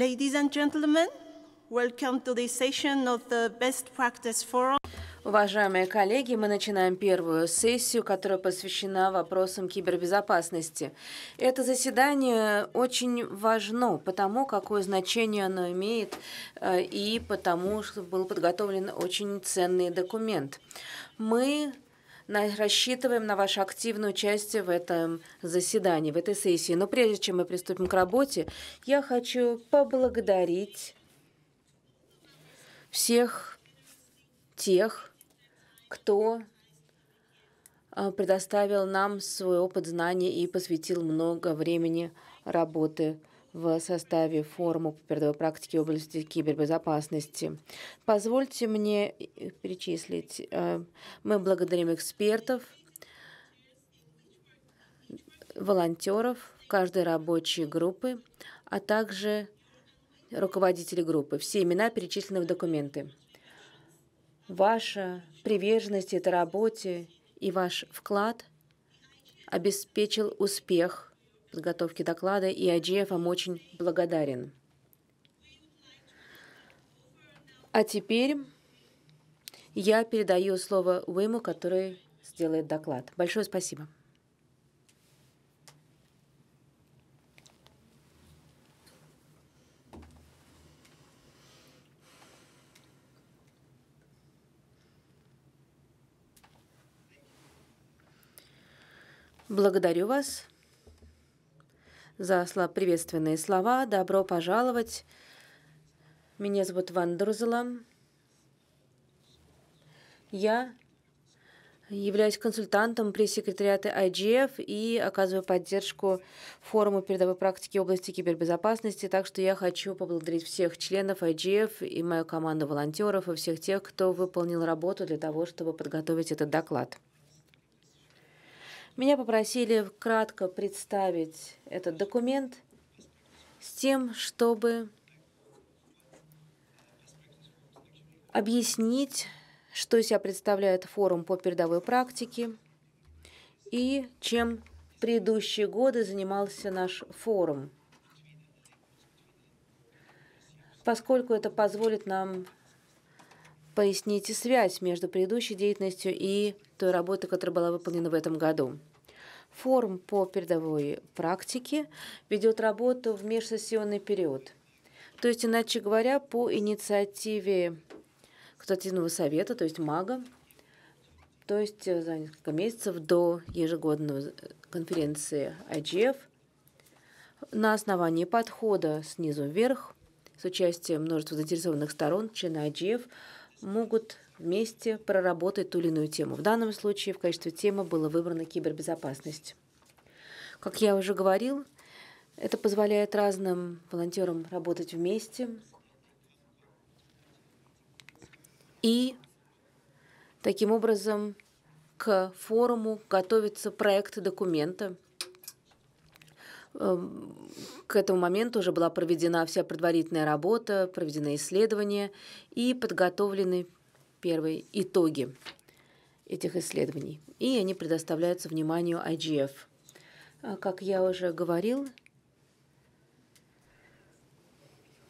Ladies and gentlemen, welcome to this session of the Best Practice Forum. Уважаемые коллеги, мы начинаем первую сессию, которая посвящена вопросам кибербезопасности. Это заседание очень важно, потому какое значение оно имеет, э, и потому что был подготовлен очень ценный документ. Мы рассчитываем на ваше активное участие в этом заседании, в этой сессии. Но прежде чем мы приступим к работе, я хочу поблагодарить всех тех, кто а, предоставил нам свой опыт, знания и посвятил много времени работы в составе форума по передовой практике в области кибербезопасности. Позвольте мне э, перечислить. Э, мы благодарим экспертов, волонтеров каждой рабочей группы, а также руководителей группы. Все имена перечислены в документы. Ваша приверженность этой работе и ваш вклад обеспечил успех – подготовке доклада, и Аджеев вам очень благодарен. А теперь я передаю слово Уэму, который сделает доклад. Большое спасибо. Благодарю вас за приветственные слова. Добро пожаловать. Меня зовут Ван Друзела. Я являюсь консультантом пресс-секретариата IGF и оказываю поддержку форуму передовой практики области кибербезопасности. Так что я хочу поблагодарить всех членов IGF и мою команду волонтеров и всех тех, кто выполнил работу для того, чтобы подготовить этот доклад. Меня попросили кратко представить этот документ с тем, чтобы объяснить, что из себя представляет форум по передовой практике и чем в предыдущие годы занимался наш форум, поскольку это позволит нам пояснить связь между предыдущей деятельностью и той работой, которая была выполнена в этом году форм по передовой практике ведет работу в межсессионный период. То есть, иначе говоря, по инициативе Константинова совета, то есть МАГа, то есть э, за несколько месяцев до ежегодной конференции IGF на основании подхода снизу вверх с участием множества заинтересованных сторон члены IGF могут вместе проработать ту или иную тему. В данном случае в качестве темы была выбрана кибербезопасность. Как я уже говорил, это позволяет разным волонтерам работать вместе и таким образом к форуму готовится проект документа. Эм, к этому моменту уже была проведена вся предварительная работа, проведены исследования и подготовлены первые итоги этих исследований. И они предоставляются вниманию IGF. А, как я уже говорил,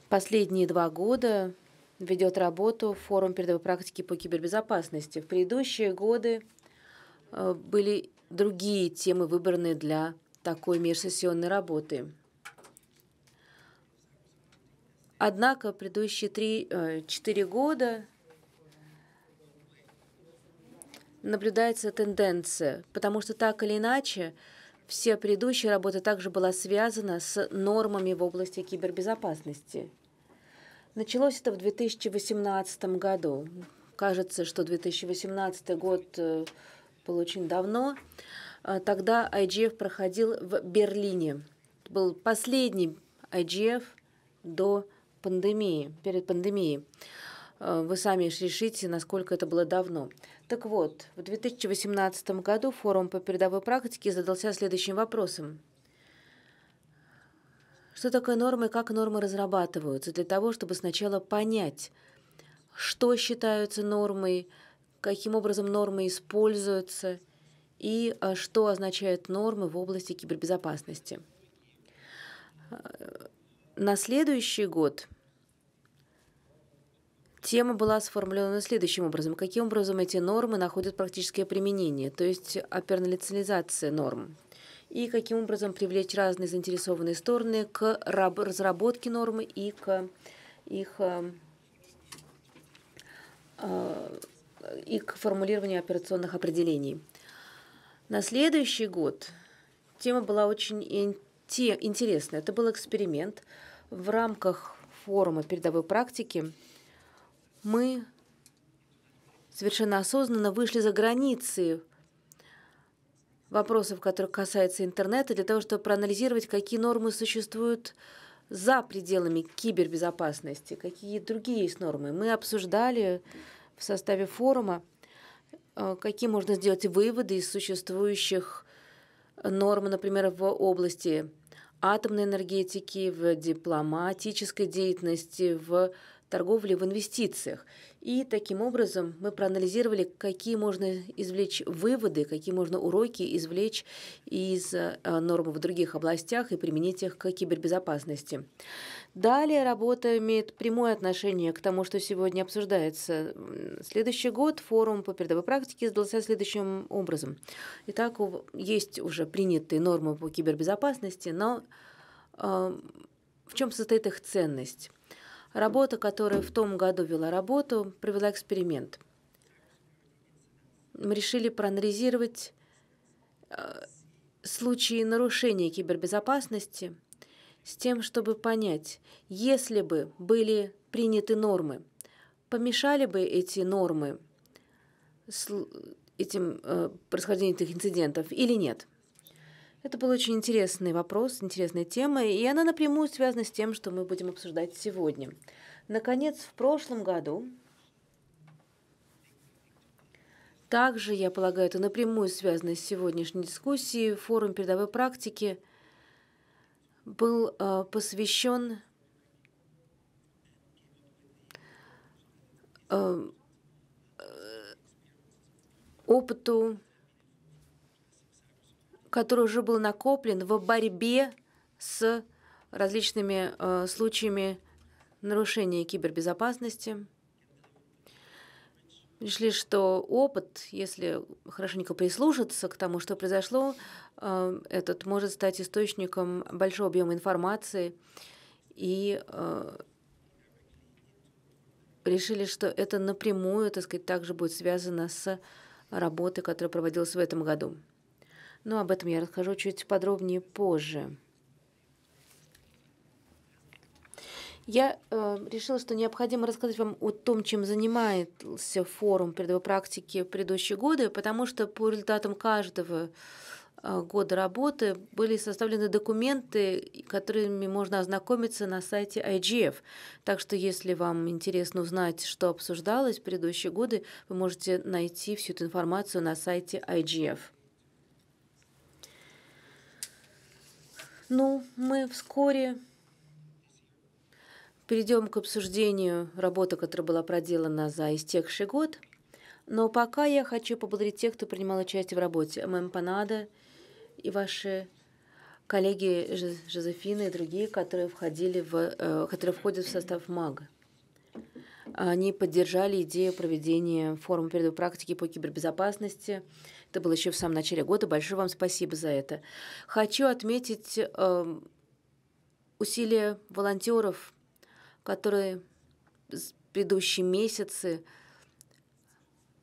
последние два года ведет работу форум передовой практики по кибербезопасности. В предыдущие годы э, были другие темы выбраны для такой межсессионной работы. Однако предыдущие 3-4 э, года наблюдается тенденция, потому что так или иначе все предыдущие работы также была связана с нормами в области кибербезопасности. Началось это в 2018 году. Кажется, что 2018 год э, был очень давно. А, тогда IGF проходил в Берлине. Это был последний IGF до пандемии, перед пандемией. А, вы сами решите, насколько это было давно. Так вот, в 2018 году форум по передовой практике задался следующим вопросом. Что такое нормы и как нормы разрабатываются? Для того, чтобы сначала понять, что считаются нормой, каким образом нормы используются и а, что означают нормы в области кибербезопасности. А, на следующий год – Тема была сформулирована следующим образом. Каким образом эти нормы находят практическое применение, то есть операционализация норм? И каким образом привлечь разные заинтересованные стороны к разработке нормы и к их э, э, и к формулированию операционных определений. На следующий год тема была очень интересная. Это был эксперимент в рамках форума передовой практики мы совершенно осознанно вышли за границы вопросов, которые касаются интернета, для того, чтобы проанализировать, какие нормы существуют за пределами кибербезопасности, какие другие есть нормы. Мы обсуждали в составе форума, э, какие можно сделать выводы из существующих норм, например, в области атомной энергетики, в дипломатической деятельности, в торговли в инвестициях. И таким образом мы проанализировали, какие можно извлечь выводы, какие можно уроки извлечь из э, норм в других областях и применить их к кибербезопасности. Далее работа имеет прямое отношение к тому, что сегодня обсуждается. Следующий год форум по передовой практике сдался следующим образом. Итак, есть уже принятые нормы по кибербезопасности, но э, в чем состоит их ценность? Работа, которая в том году вела работу, провела эксперимент. Мы решили проанализировать э, случаи нарушения кибербезопасности с тем, чтобы понять, если бы были приняты нормы, помешали бы эти нормы этим э, происхождению этих инцидентов или нет. Это был очень интересный вопрос, интересная тема, и она напрямую связана с тем, что мы будем обсуждать сегодня. Наконец, в прошлом году, также, я полагаю, это напрямую связано с сегодняшней дискуссией, форум передовой практики был э, посвящен э, э опыту который уже был накоплен в борьбе с различными э, случаями нарушения кибербезопасности. Решили, что опыт, если хорошенько прислушаться к тому, что произошло, э, этот может стать источником большого объема информации. И э, решили, что это напрямую, так сказать, также будет связано с работой, которая проводилась в этом году но об этом я расскажу чуть подробнее позже. Я э, решила, что необходимо рассказать вам о том, чем занимается форум практики в предыдущие годы, потому что по результатам каждого э, года работы были составлены документы, которыми можно ознакомиться на сайте IGF. Так что, если вам интересно узнать, что обсуждалось в предыдущие годы, вы можете найти всю эту информацию на сайте IGF. Ну, мы вскоре перейдем к обсуждению работы, которая была проделана за истекший год. Но пока я хочу поблагодарить тех, кто принимал участие в работе. ММ Панада и ваши коллеги Жозефина и другие, которые, входили в, э, которые входят в состав МАГа. Они поддержали идею проведения форума передовой практики по кибербезопасности. Это было еще в самом начале года. Большое вам спасибо за это. Хочу отметить э, усилия волонтеров, которые предыдущие месяцы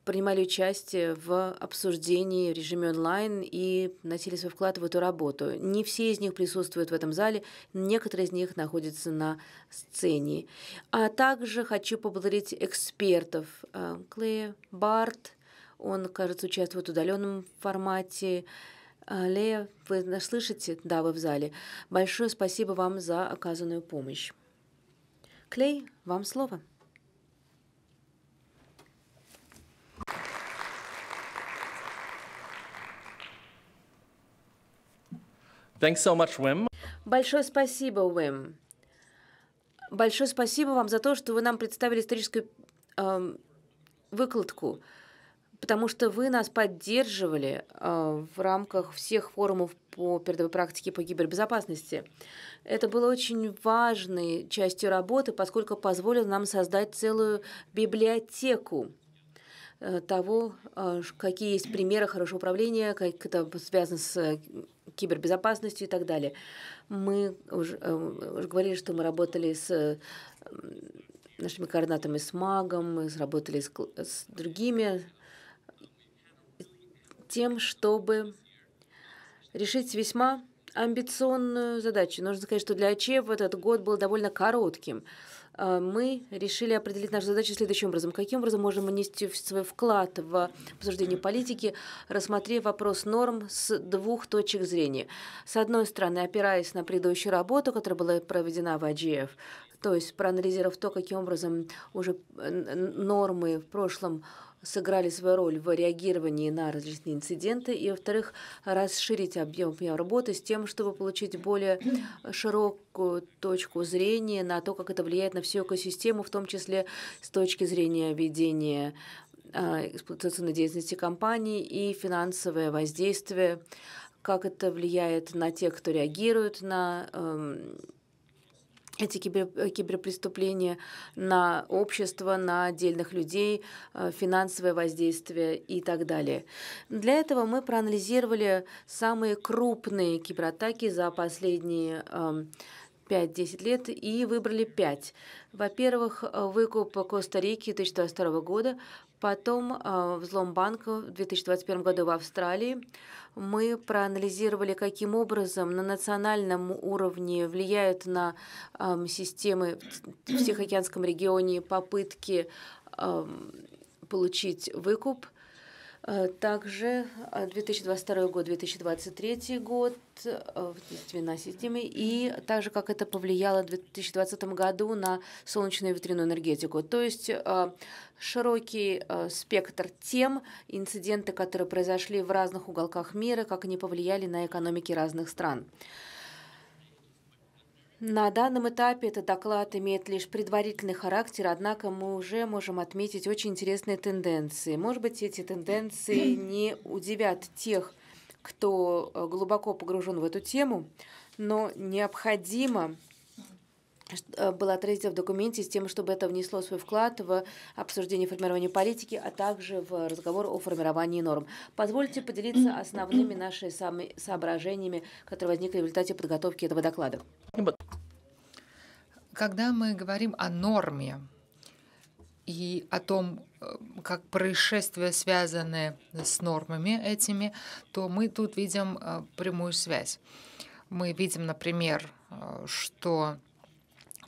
принимали участие в обсуждении в режиме онлайн и носили свой вклад в эту работу. Не все из них присутствуют в этом зале, некоторые из них находятся на сцене. А также хочу поблагодарить экспертов э, Клея Барт, он, кажется, участвует в удаленном формате, э, Лея, вы нас слышите? Да, вы в зале. Большое спасибо вам за оказанную помощь. Клей, вам слово. Thanks so much, Wim. Большое спасибо, Уим. Большое спасибо вам за то, что вы нам представили историческую э, выкладку, потому что вы нас поддерживали э, в рамках всех форумов по передовой практике по гибербезопасности. Это было очень важной частью работы, поскольку позволило нам создать целую библиотеку э, того, э, какие есть примеры хорошего управления, как это связано с э, кибербезопасностью и так далее. Мы уже, э, уже говорили, что мы работали с нашими координатами с магом, мы работали с, с другими тем, чтобы решить весьма амбиционную задачу. Нужно сказать, что для АЧЕВ этот год был довольно коротким. Э, мы решили определить нашу задачу следующим образом. Каким образом можем мы нести свой вклад в обсуждение политики, рассмотрев вопрос норм с двух точек зрения. С одной стороны, опираясь на предыдущую работу, которая была проведена в IGF, а то есть проанализировав то, каким образом уже э, нормы в прошлом сыграли свою роль в реагировании на различные инциденты, и, во-вторых, расширить объем работы с тем, чтобы получить более широкую точку зрения на то, как это влияет на всю экосистему, в том числе с точки зрения ведения а, эксплуатационной деятельности компании и финансовое воздействие, как это влияет на тех, кто реагирует на эм, эти кибер, э, киберпреступления на общество, на отдельных людей, э, финансовое воздействие и так далее. Для этого мы проанализировали самые крупные кибератаки за последние 5-10 эм, лет и выбрали 5. Во-первых, э, выкуп Коста-Рики 2022 года Потом а, взлом банка в 2021 году в Австралии. Мы проанализировали, каким образом на национальном уровне влияют на системы в Тихоокеанском регионе попытки получить выкуп – Э, также 2022 э, год, 2023 год в э, ветряной системе и также как это повлияло в 2020 году на солнечную ветряную энергетику. То есть широкий спектр тем, инциденты, которые произошли в разных уголках мира, как они повлияли на экономики разных стран. На данном этапе этот доклад имеет лишь предварительный характер, однако мы уже можем отметить очень интересные тенденции. Может быть, эти тенденции не удивят тех, кто э, глубоко погружен в эту тему, но необходимо Э, было отразится в документе с тем, чтобы это внесло свой вклад в обсуждение формирования политики, а также в разговор о формировании норм. Позвольте поделиться основными нашими соображениями, которые возникли в результате подготовки этого доклада. Когда мы говорим о норме и о том, э, как происшествия связаны с нормами этими, то мы тут видим э, прямую связь. Мы видим, например, что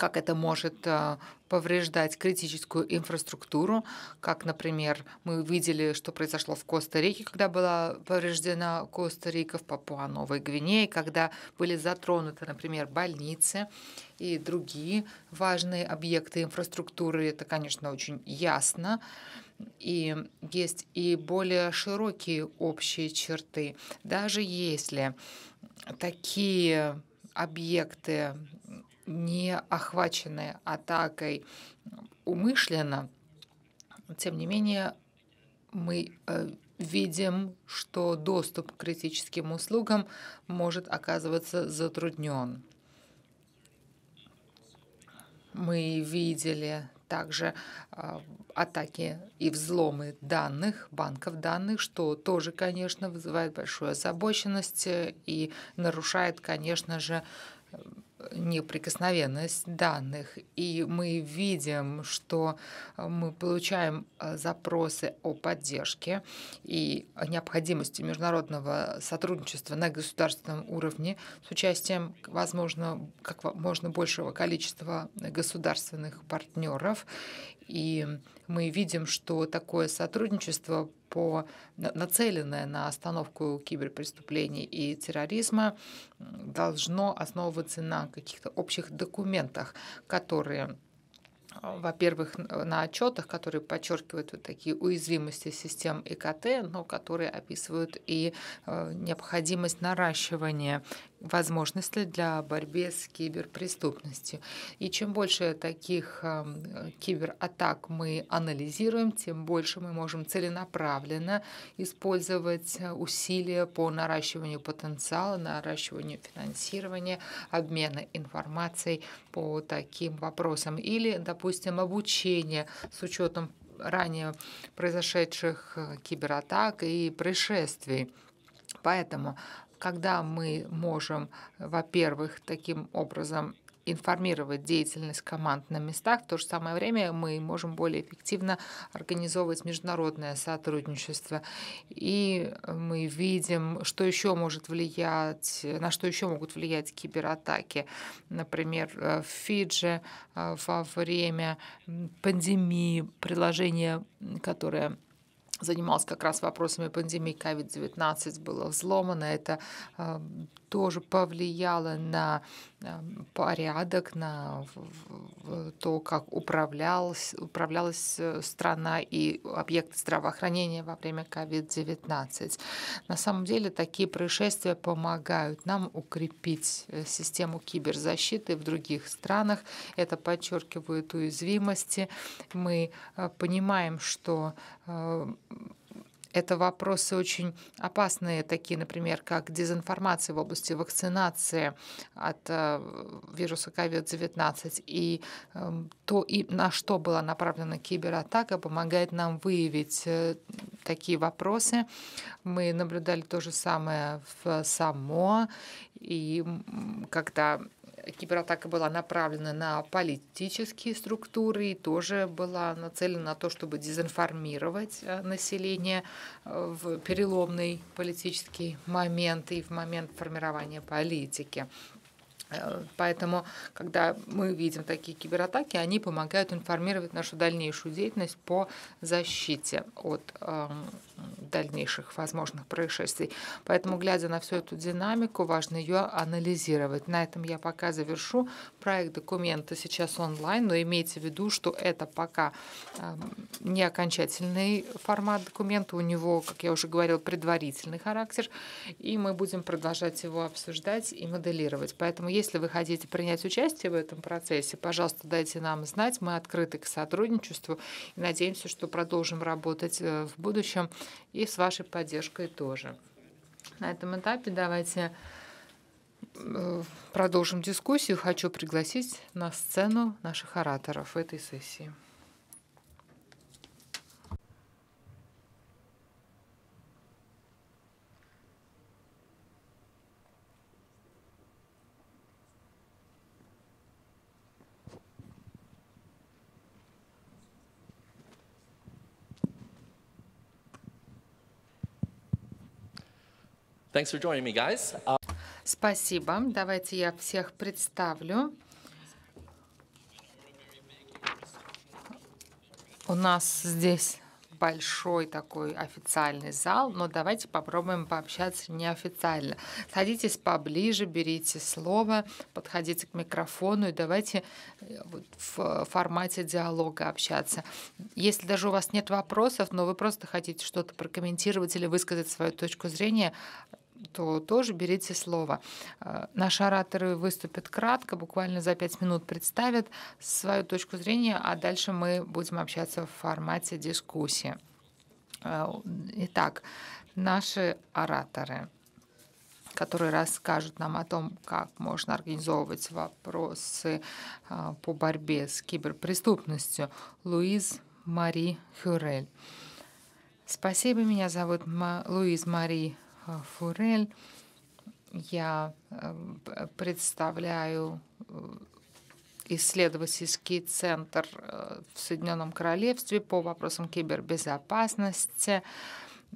как это может э, повреждать критическую инфраструктуру, как, например, мы видели, что произошло в Коста-Рике, когда была повреждена Коста-Рика, в Папуа-Новой Гвинее, когда были затронуты, например, больницы и другие важные объекты инфраструктуры. Это, конечно, очень ясно. И есть и более широкие общие черты. Даже если такие объекты не охвачены атакой умышленно, тем не менее мы э, видим, что доступ к критическим услугам может оказываться затруднен. Мы видели также э, атаки и взломы данных, банков данных, что тоже, конечно, вызывает большую озабоченность э, и нарушает, конечно же, неприкосновенность данных, и мы видим, что э, мы получаем э, запросы о поддержке и необходимости международного сотрудничества на государственном уровне с участием, возможно, как можно большего количества государственных партнеров. И мы видим, что такое сотрудничество по, нацеленное на остановку киберпреступлений и терроризма должно основываться на каких-то общих документах, которые а, во-первых, на отчетах, которые подчеркивают вот такие уязвимости систем ИКТ, но которые описывают и а, необходимость наращивания возможности для борьбы с киберпреступностью. И чем больше таких эм, кибератак мы анализируем, тем больше мы можем целенаправленно использовать усилия по наращиванию потенциала, наращиванию финансирования, обмена информацией по таким вопросам. Или, допустим, обучение с учетом ранее произошедших э, кибератак и происшествий. Поэтому когда мы можем, э, во-первых, таким образом информировать деятельность команд на местах. В то же самое время мы можем более эффективно организовывать международное сотрудничество. И э, мы видим, что еще может влиять, на что еще могут влиять кибератаки. Например, э, в Фиджи во время пандемии приложение, которое занималась как раз вопросами пандемии COVID-19, было взломано. Это а, тоже повлияло на эм, порядок, на то, как управлялась, управлялась э, страна и объекты здравоохранения во время COVID-19. На самом деле такие происшествия помогают нам укрепить э, систему киберзащиты в других странах. Это подчеркивает уязвимости. Мы э, понимаем, что это вопросы очень опасные, такие, например, как дезинформация в области вакцинации от э, вируса COVID-19 и эм, то, и на что была направлена кибератака, помогает нам выявить э, такие вопросы. Мы наблюдали то же самое в Само, и когда кибератака была направлена на политические структуры и тоже была нацелена на то, чтобы дезинформировать э, население э, в переломный политический момент и в момент формирования политики. Э, поэтому, когда мы видим такие кибератаки, они помогают информировать нашу дальнейшую деятельность по защите от эм, дальнейших возможных происшествий. Поэтому, глядя на всю эту динамику, важно ее анализировать. На этом я пока завершу. Проект документа сейчас онлайн, но имейте в виду, что это пока эм, не окончательный формат документа. У него, как я уже говорил, предварительный характер, и мы будем продолжать его обсуждать и моделировать. Поэтому, если вы хотите принять участие в этом процессе, пожалуйста, дайте нам знать. Мы открыты к сотрудничеству и надеемся, что продолжим работать э, в будущем и с вашей поддержкой тоже. На этом этапе давайте э, продолжим дискуссию. Хочу пригласить на сцену наших ораторов этой сессии. Thanks for joining me, guys. Uh... Спасибо. Давайте я всех представлю. У нас здесь большой такой официальный зал, но давайте попробуем пообщаться неофициально. Садитесь поближе, берите слово, подходите к микрофону и давайте э, в формате диалога общаться. Если даже у вас нет вопросов, но вы просто хотите что-то прокомментировать или высказать свою точку зрения, то тоже берите слово. Э, наши ораторы выступят кратко, буквально за пять минут представят свою точку зрения, а дальше мы будем общаться в формате дискуссии. Э, итак, наши ораторы которые расскажут нам о том, как можно организовывать вопросы э, по борьбе с киберпреступностью. Луиз Мари Хюрель. Спасибо, меня зовут Луиз Мари Э, форель. Я э, представляю э, исследовательский центр в Соединенном Королевстве по вопросам кибербезопасности.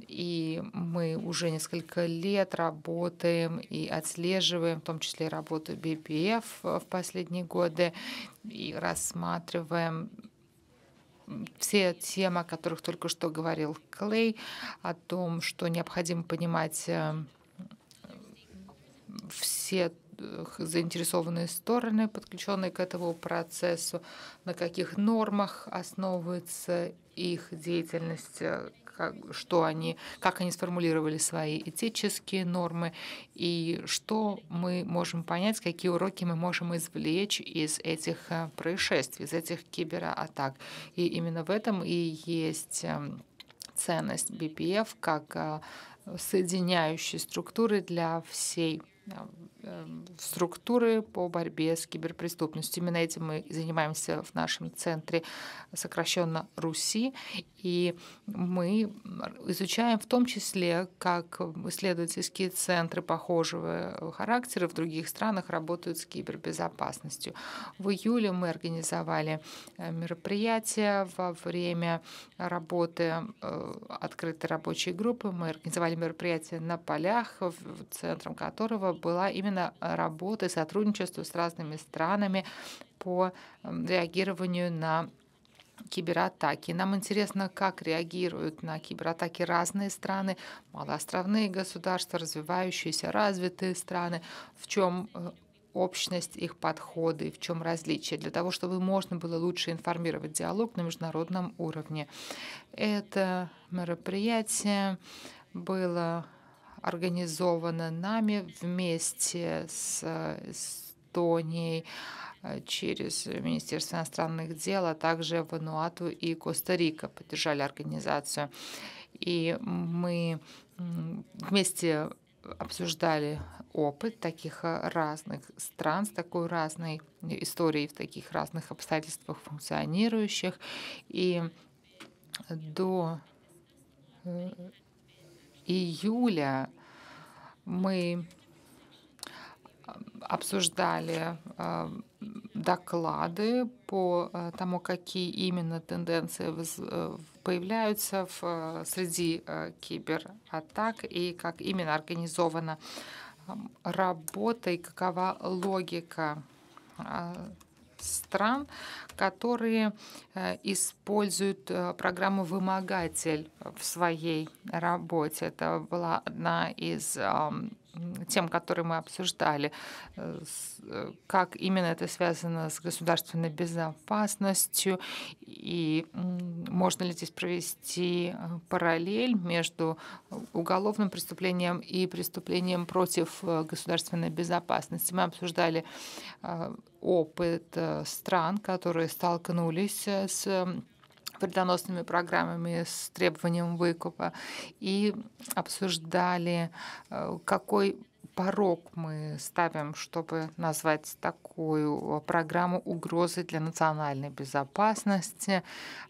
И мы уже несколько лет работаем и отслеживаем, в том числе работу BPF в последние годы, и рассматриваем все темы, о которых только что говорил Клей, о том, что необходимо понимать э, все э, заинтересованные стороны, подключенные к этому процессу, на каких нормах основывается их деятельность, э, как, что они, как они сформулировали свои этические нормы и что мы можем понять, какие уроки мы можем извлечь из этих э, происшествий, из этих кибератак. И именно в этом и есть э, ценность BPF как э, соединяющей структуры для всей Эм, структуры по борьбе с киберпреступностью. Именно этим мы занимаемся в нашем центре, сокращенно РУСИ, и мы изучаем в том числе, как исследовательские центры похожего характера в других странах работают с кибербезопасностью. В июле мы организовали э, мероприятие во время работы э, открытой рабочей группы. Мы организовали мероприятие на полях, центром которого была именно именно э, работы, сотрудничества с разными странами по эм, реагированию на кибератаки. Нам интересно, как реагируют на кибератаки разные страны, малоостровные государства, развивающиеся, развитые страны, в чем э, общность их подходы, в чем различие, для того, чтобы можно было лучше информировать диалог на международном уровне. Это мероприятие было организована нами вместе с э, Эстонией э, через Министерство иностранных дел, а также Вануату и Коста-Рика поддержали организацию. И мы вместе обсуждали опыт таких э, разных стран с такой разной историей, в таких разных обстоятельствах функционирующих. И до июля мы э, обсуждали э, доклады по э, тому, какие именно тенденции появляются в, среди кибератак и как именно организована эм, работа и какова логика стран, которые э, используют э, программу «Вымогатель» в своей работе. Это была одна из тем, которые мы обсуждали, э, э, как именно это связано с государственной безопасностью, и можно ли здесь провести э, параллель между уголовным преступлением и преступлением против государственной безопасности. Мы обсуждали опыт стран, которые столкнулись с вредоносными программами с требованием выкупа и обсуждали, э, какой порог мы ставим, чтобы назвать такую э, программу угрозой для национальной безопасности.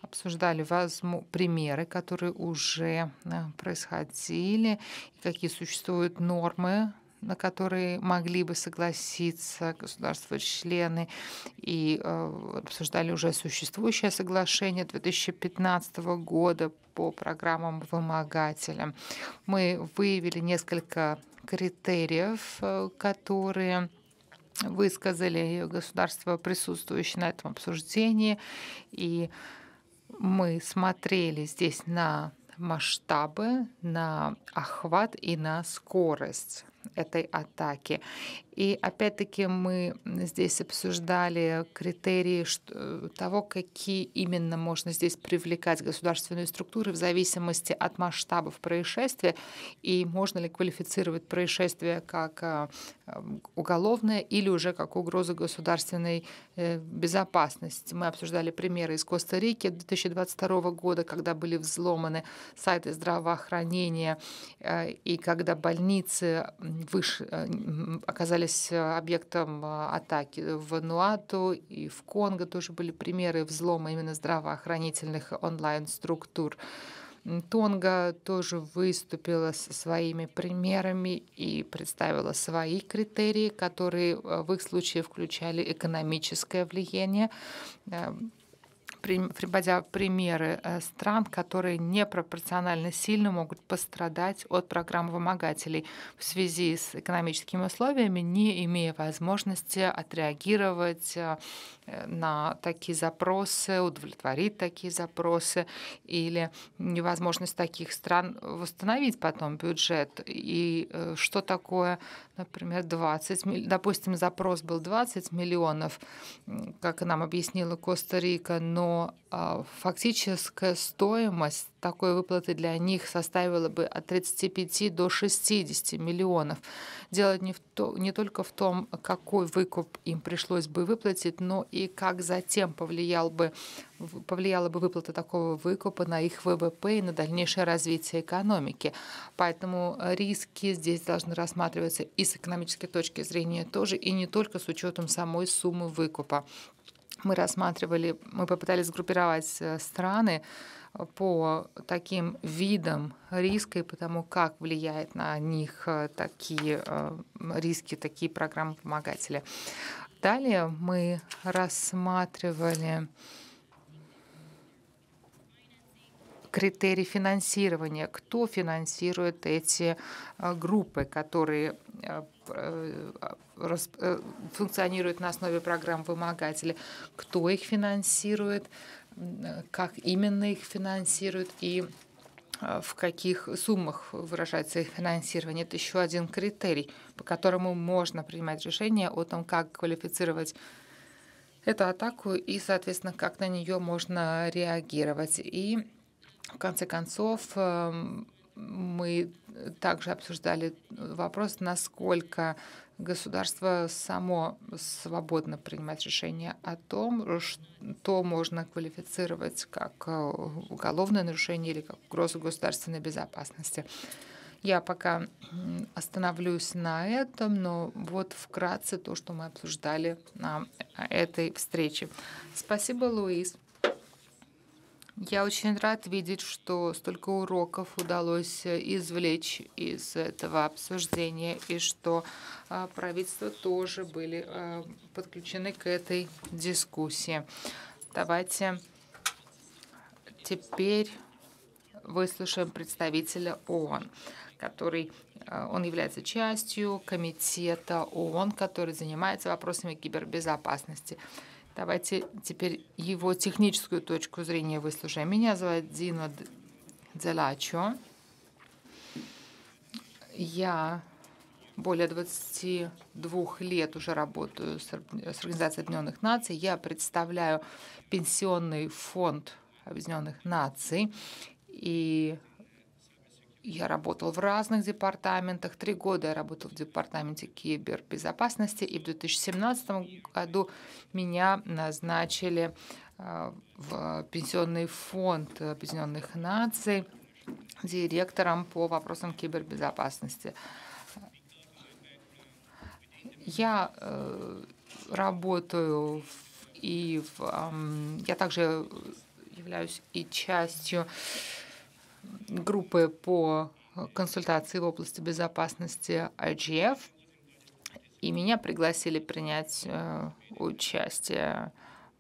Обсуждали возму примеры, которые уже э, происходили, и какие существуют нормы на которые могли бы согласиться государства-члены, и э, обсуждали уже существующее соглашение 2015 года по программам вымогателям. Мы выявили несколько критериев, э, которые высказали ее государства, присутствующие на этом обсуждении. И мы смотрели здесь на масштабы, на охват и на скорость этой атаки. И опять-таки мы здесь обсуждали критерии э, того, какие именно можно здесь привлекать государственные структуры в зависимости от масштабов происшествия и можно ли квалифицировать происшествие как а, уголовное или уже как угрозу государственной э, безопасности. Мы обсуждали примеры из Коста-Рики 2022 года, когда были взломаны сайты здравоохранения э, и когда больницы выше, оказали являлись э, объектом э, атаки в Нуату и в Конго тоже были примеры взлома именно здравоохранительных онлайн-структур. Тонга тоже выступила со своими примерами и представила свои критерии, которые э, в их случае включали экономическое влияние, эм, приводя примеры э, стран, которые непропорционально сильно могут пострадать от программ вымогателей в связи с экономическими условиями, не имея возможности отреагировать э, на такие запросы, удовлетворить такие запросы или невозможность таких стран восстановить потом бюджет. И э, что такое например, 20, допустим, запрос был 20 миллионов, как нам объяснила Коста-Рика, но а, фактическая стоимость такой выплаты для них составила бы от 35 до 60 миллионов. Дело не, в то, не только в том, какой выкуп им пришлось бы выплатить, но и как затем повлиял бы, повлияла бы выплата такого выкупа на их ВВП и на дальнейшее развитие экономики. Поэтому э, риски здесь должны рассматриваться и с экономической точки зрения тоже, и не только с учетом самой суммы выкупа мы рассматривали, мы попытались сгруппировать э, страны э, по таким видам риска и потому, как влияет на них э, такие риски, такие программы помогатели Далее мы рассматривали критерии финансирования, кто финансирует эти группы, которые Э, э, функционирует на основе программ вымогателя, кто их финансирует, как именно их финансируют и э, в каких суммах выражается их финансирование. Это еще один критерий, по которому можно принимать решение о том, как квалифицировать эту атаку и, соответственно, как на нее можно реагировать. И в конце концов, эм, мы также обсуждали вопрос, насколько государство само свободно принимать решение о том, что можно квалифицировать как уголовное нарушение или как угрозу государственной безопасности. Я пока остановлюсь на этом, но вот вкратце то, что мы обсуждали на этой встрече. Спасибо, Луис. Я очень рад видеть, что столько уроков удалось э, извлечь из этого обсуждения, и что а, правительства тоже были а, подключены к этой дискуссии. Давайте теперь выслушаем представителя ООН, который а, он является частью комитета ООН, который занимается вопросами кибербезопасности. Давайте теперь его техническую точку зрения выслушаем. Меня зовут Дино Дзелачо. Я более 22 лет уже работаю с Организацией Объединенных Наций. Я представляю Пенсионный фонд Объединенных Наций. И я работал в разных департаментах. Три года я работал в департаменте кибербезопасности, и в 2017 году меня назначили э, в Пенсионный фонд Объединенных Наций директором по вопросам кибербезопасности. Я э, работаю и в, я также являюсь и частью группы по консультации в области безопасности IGF, и меня пригласили принять э, участие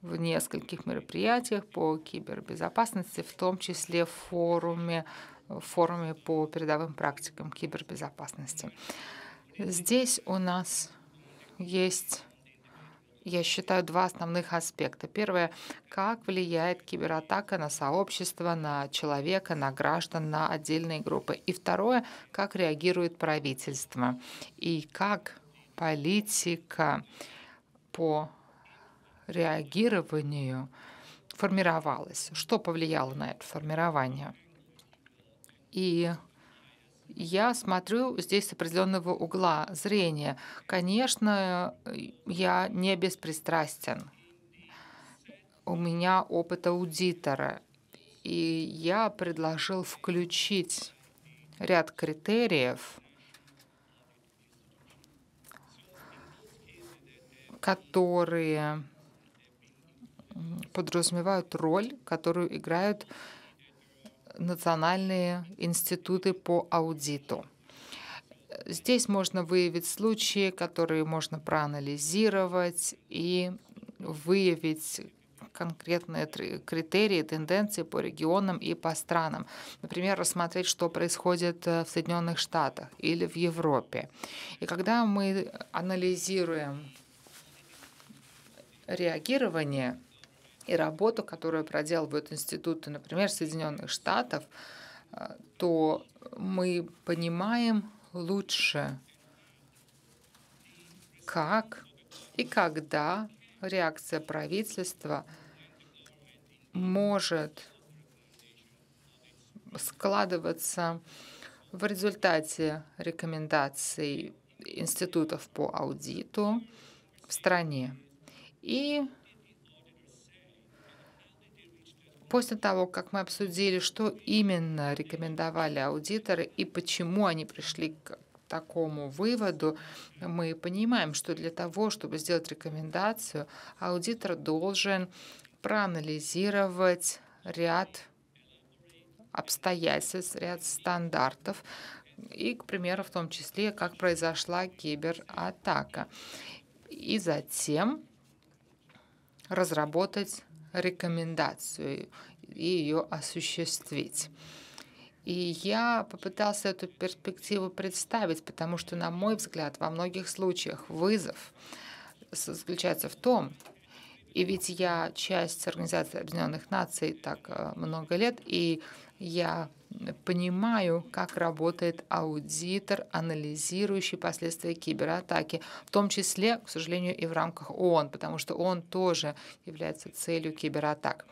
в нескольких мероприятиях по кибербезопасности, в том числе в форуме, форуме по передовым практикам кибербезопасности. Здесь у нас есть я считаю, два основных аспекта. Первое, как влияет кибератака на сообщество, на человека, на граждан, на отдельные группы. И второе, как реагирует правительство и как политика по реагированию формировалась, что повлияло на это формирование. И я смотрю здесь с определенного угла зрения. Конечно, э, я не беспристрастен. У меня опыт аудитора, и я предложил включить ряд критериев, которые подразумевают роль, которую играют национальные институты по аудиту. Здесь можно выявить случаи, которые можно проанализировать и выявить конкретные критерии, тенденции по регионам и по странам. Например, рассмотреть, что происходит э, в Соединенных Штатах или в Европе. И когда мы анализируем реагирование и работу, которую проделывают институты, например, Соединенных Штатов, э, то мы понимаем лучше, как и когда реакция правительства может складываться в результате рекомендаций институтов по аудиту в стране. И После того, как мы обсудили, что именно рекомендовали аудиторы и почему они пришли к такому выводу, мы понимаем, что для того, чтобы сделать рекомендацию, аудитор должен проанализировать ряд обстоятельств, ряд стандартов, и, к примеру, в том числе, как произошла кибератака. И затем разработать рекомендацию и ее осуществить. И я попытался эту перспективу представить, потому что, на мой взгляд, во многих случаях вызов заключается в том, и ведь я часть Организации Объединенных Наций так э, много лет, и я понимаю, как работает аудитор, анализирующий последствия кибератаки, в том числе, к сожалению, и в рамках ООН, потому что ООН тоже является целью кибератак.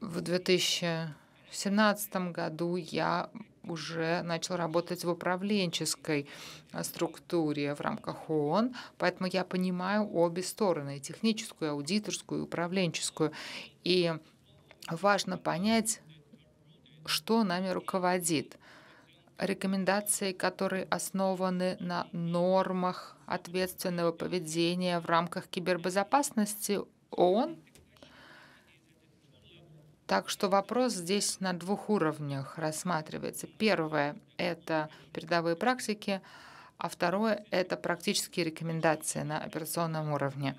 В 2017 году я уже начал работать в управленческой э, структуре в рамках ООН, поэтому я понимаю обе стороны, техническую, аудиторскую, управленческую. И важно понять, что нами руководит. Рекомендации, которые основаны на нормах ответственного поведения в рамках кибербезопасности ООН. Так что вопрос здесь на двух уровнях рассматривается. Первое – это передовые практики, а второе – это практические рекомендации на операционном уровне.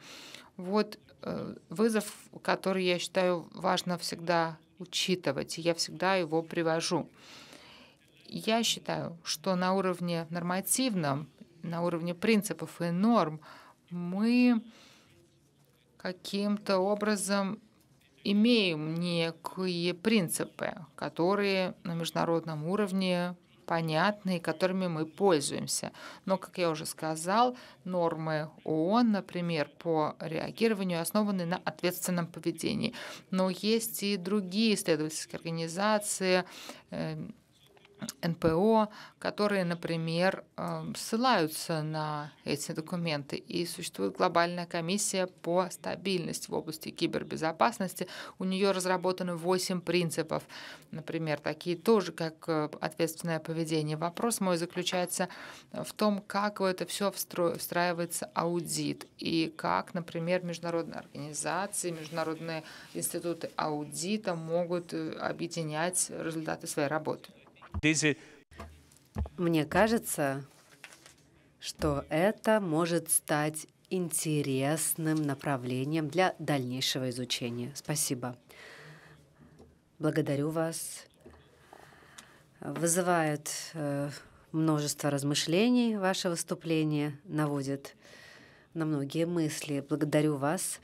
Вот Э, вызов, который я считаю важно всегда учитывать, и я всегда его привожу. Я считаю, что на уровне нормативном, на уровне принципов и норм мы каким-то образом имеем некие принципы, которые на международном уровне понятные, которыми мы пользуемся. Но, как я уже сказал, нормы ООН, например, по реагированию основаны на ответственном поведении. Но есть и другие исследовательские организации, э, НПО, которые, например, эм, ссылаются на эти документы. И существует глобальная комиссия по стабильности в области кибербезопасности. У нее разработаны 8 принципов, например, такие тоже, как э, ответственное поведение. Вопрос мой заключается в том, как в это все встраивается аудит и как, например, международные организации, международные институты аудита могут э, объединять результаты своей работы. Мне кажется, что это может стать интересным направлением для дальнейшего изучения. Спасибо. Благодарю вас. Вызывает э, множество размышлений ваше выступление, наводит на многие мысли. Благодарю вас.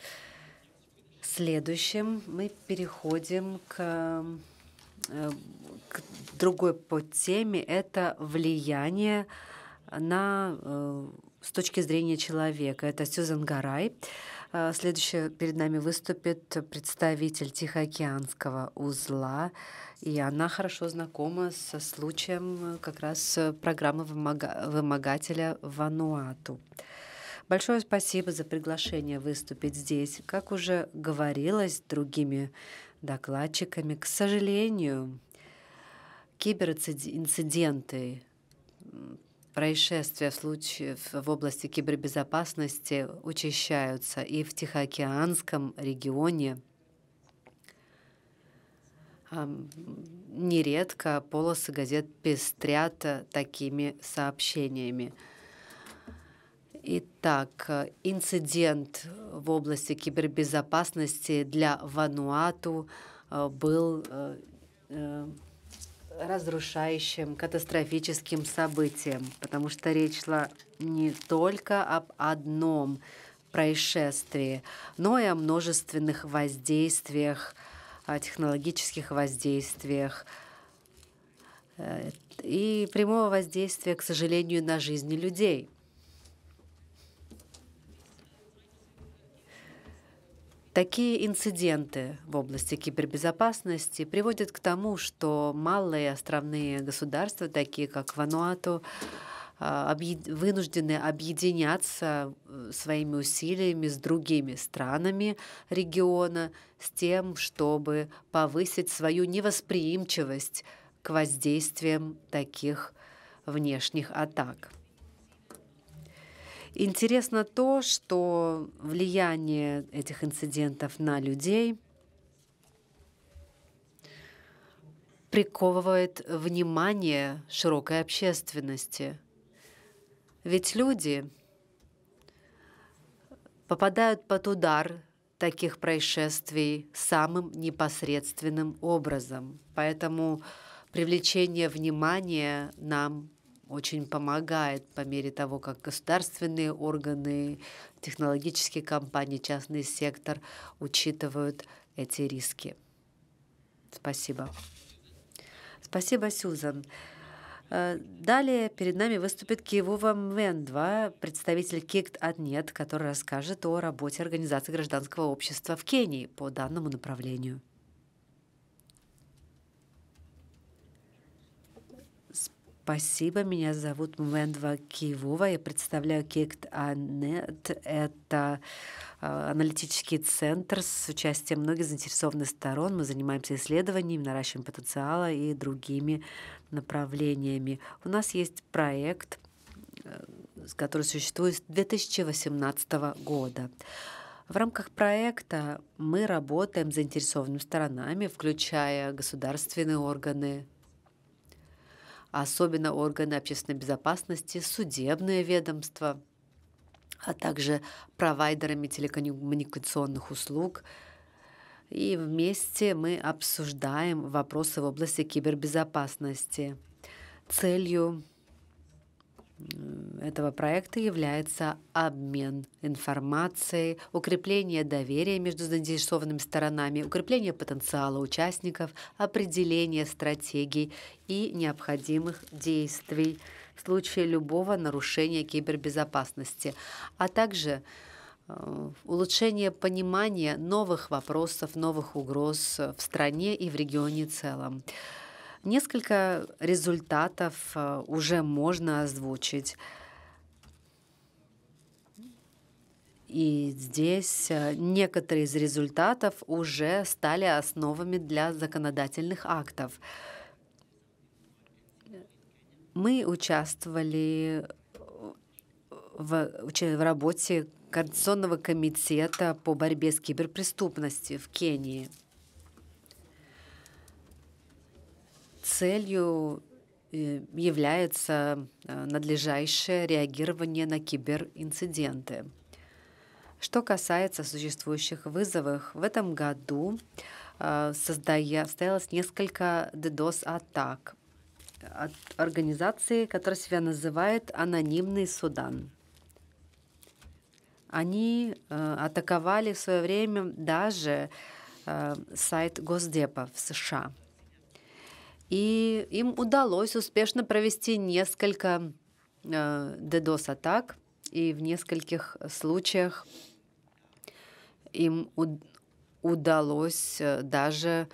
Следующим мы переходим к Э, другой по теме — это влияние на э, с точки зрения человека. Это Сюзан Гарай. Э, следующая перед нами выступит представитель Тихоокеанского узла, и она хорошо знакома со случаем как раз программы вымогателя Вануату. Большое спасибо за приглашение выступить здесь. Как уже говорилось другими докладчиками. К сожалению, киберинциденты, происшествия в, случае, в области кибербезопасности учащаются и в Тихоокеанском регионе. Нередко полосы газет пестрят э, такими сообщениями – Итак, инцидент в области кибербезопасности для Вануату э, был э, э, разрушающим, катастрофическим событием, потому что речь шла не только об одном происшествии, но и о множественных воздействиях, о технологических воздействиях и прямого воздействия, к сожалению, на жизни людей. Такие инциденты в области кибербезопасности приводят к тому, что малые островные государства, такие как Вануату, а, вынуждены объединяться э, своими усилиями с другими странами региона с тем, чтобы повысить свою невосприимчивость к воздействиям таких внешних атак. Интересно то, что влияние этих инцидентов на людей приковывает внимание широкой общественности. Ведь люди попадают под удар таких происшествий самым непосредственным образом. Поэтому привлечение внимания нам очень помогает по мере того, как государственные органы, технологические компании, частный сектор учитывают эти риски. Спасибо. Спасибо, Сюзан. Э, далее перед нами выступит Киевова Мендва, представитель КИКТ от НЕТ, который расскажет о работе Организации гражданского общества в Кении по данному направлению. Спасибо, меня зовут Мвендва Киевова, я представляю Кект Анет. Это э, аналитический центр с участием многих заинтересованных сторон. Мы занимаемся исследованиями, наращиванием потенциала и другими направлениями. У нас есть проект, э, который существует с 2018 года. В рамках проекта мы работаем с заинтересованными сторонами, включая государственные органы, особенно органы общественной безопасности, судебное ведомство, а также провайдерами телекоммуникационных услуг. И вместе мы обсуждаем вопросы в области кибербезопасности. Целью Э, этого проекта является обмен информацией, укрепление доверия между заинтересованными сторонами, укрепление потенциала участников, определение стратегий и необходимых действий в случае любого нарушения кибербезопасности, а также э, улучшение понимания новых вопросов, новых угроз в стране и в регионе в целом. Несколько результатов э, уже можно озвучить. И здесь э, некоторые из результатов уже стали основами для законодательных актов. Мы участвовали э, в, в работе Координационного комитета по борьбе с киберпреступностью в Кении – целью э, является э, надлежащее реагирование на киберинциденты. Что касается существующих вызовов, в этом году э, состоялось несколько DDoS-атак от организации, которая себя называет «Анонимный Судан». Они атаковали в свое время даже сайт Госдепа в США – и им удалось успешно провести несколько DDoS-атак, э, и в нескольких случаях им удалось э, даже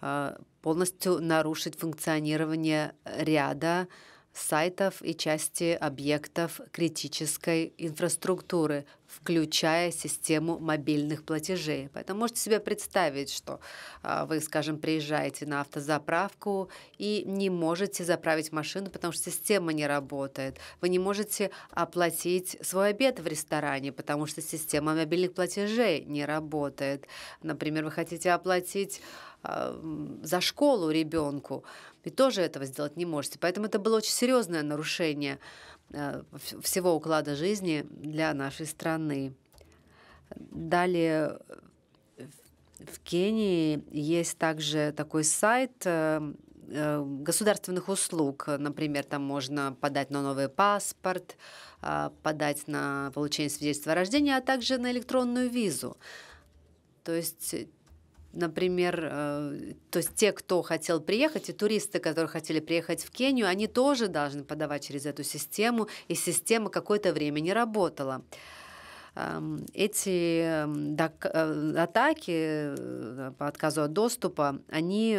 э, полностью нарушить функционирование ряда сайтов и части объектов критической инфраструктуры, включая систему мобильных платежей. Поэтому можете себе представить, что а, вы, скажем, приезжаете на автозаправку и не можете заправить машину, потому что система не работает. Вы не можете оплатить свой обед в ресторане, потому что система мобильных платежей не работает. Например, вы хотите оплатить а, за школу ребенку, ведь тоже этого сделать не можете. Поэтому это было очень серьезное нарушение э, всего уклада жизни для нашей страны. Далее в Кении есть также такой сайт э, э, государственных услуг. Например, там можно подать на новый паспорт, подать на получение свидетельства о рождении, а также на электронную визу. То есть например, э, то есть те, кто хотел приехать, и туристы, которые хотели приехать в Кению, они тоже должны подавать через эту систему, и система какое-то время не работала. Эм, эти эм, э, атаки э, по отказу от доступа, они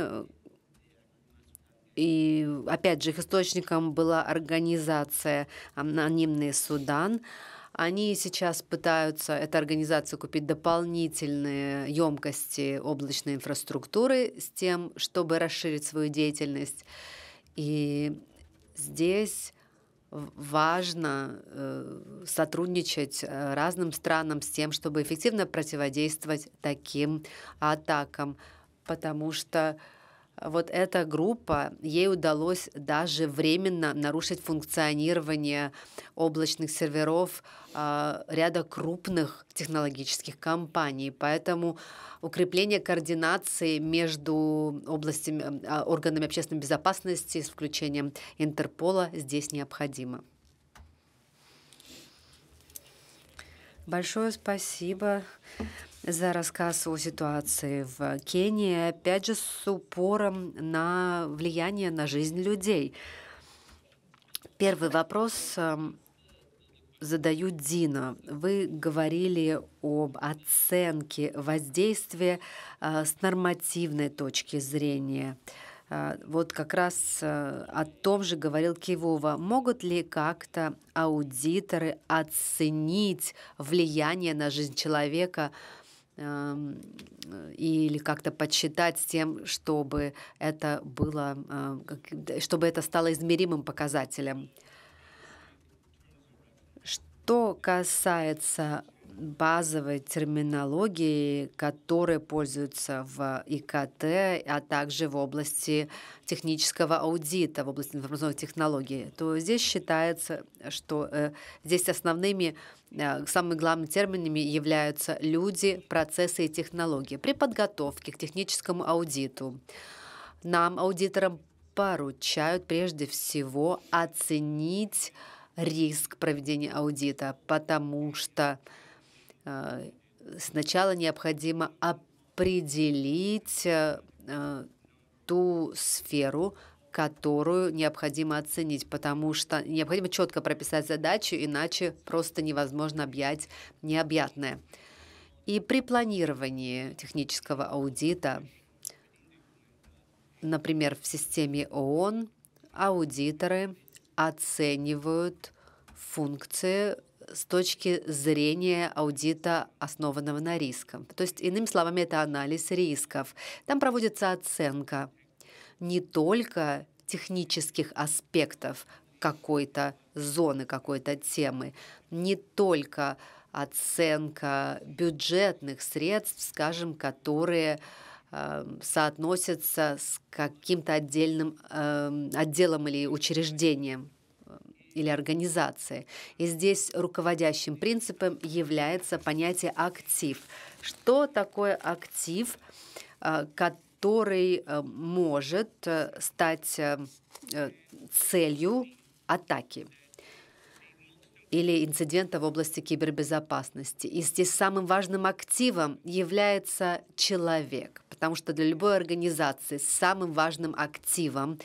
и опять же их источником была организация «Анонимный Судан», они сейчас пытаются, эта организация, купить дополнительные емкости облачной инфраструктуры с тем, чтобы расширить свою деятельность. И здесь важно э, сотрудничать э, разным странам с тем, чтобы эффективно противодействовать таким атакам, потому что вот эта группа, ей удалось даже временно нарушить функционирование облачных серверов э, ряда крупных технологических компаний. Поэтому укрепление координации между областями, а, органами общественной безопасности с включением Интерпола здесь необходимо. Большое спасибо за рассказ о ситуации в Кении, опять же с упором на влияние на жизнь людей. Первый вопрос эм, задаю Дина. Вы говорили об оценке воздействия э, с нормативной точки зрения. Э, вот как раз э, о том же говорил Кивова. Могут ли как-то аудиторы оценить влияние на жизнь человека Эм, или как-то подсчитать с тем, чтобы это было, эм, чтобы это стало измеримым показателем. Что касается базовой терминологии, которой пользуются в ИКТ, а также в области технического аудита, в области информационных технологий, то здесь считается, что э, здесь основными, э, самыми главными терминами являются люди, процессы и технологии. При подготовке к техническому аудиту нам, аудиторам, поручают прежде всего оценить риск проведения аудита, потому что Э, сначала необходимо определить э, э, ту сферу, которую необходимо оценить, потому что необходимо четко прописать задачу, иначе просто невозможно объять необъятное. И при планировании технического аудита, например, в системе ООН, аудиторы оценивают функции с точки зрения аудита, основанного на рисках. То есть, иными словами, это анализ рисков. Там проводится оценка не только технических аспектов какой-то зоны, какой-то темы, не только оценка бюджетных средств, скажем, которые эм, соотносятся с каким-то отдельным э, отделом или учреждением или организации. И здесь руководящим принципом является понятие актив. Что такое актив, э, который э, может э, стать целью атаки? или инцидента в области кибербезопасности. И здесь самым важным активом является человек, потому что для любой организации самым важным активом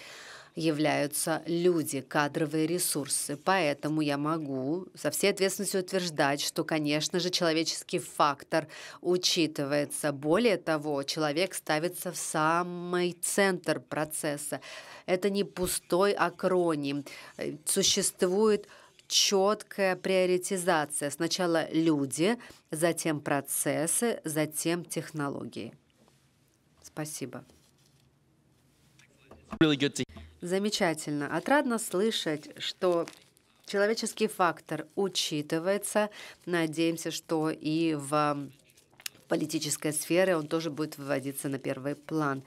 являются люди, кадровые ресурсы. Поэтому я могу со всей ответственностью утверждать, что, конечно же, человеческий фактор учитывается. Более того, человек ставится в самый центр процесса. Это не пустой акроним. Э, существует четкая приоритизация. Сначала люди, затем процессы, затем технологии. Спасибо. really good to Замечательно. Отрадно слышать, что человеческий фактор учитывается. Надеемся, что и в политической сфере он тоже будет выводиться на первый план.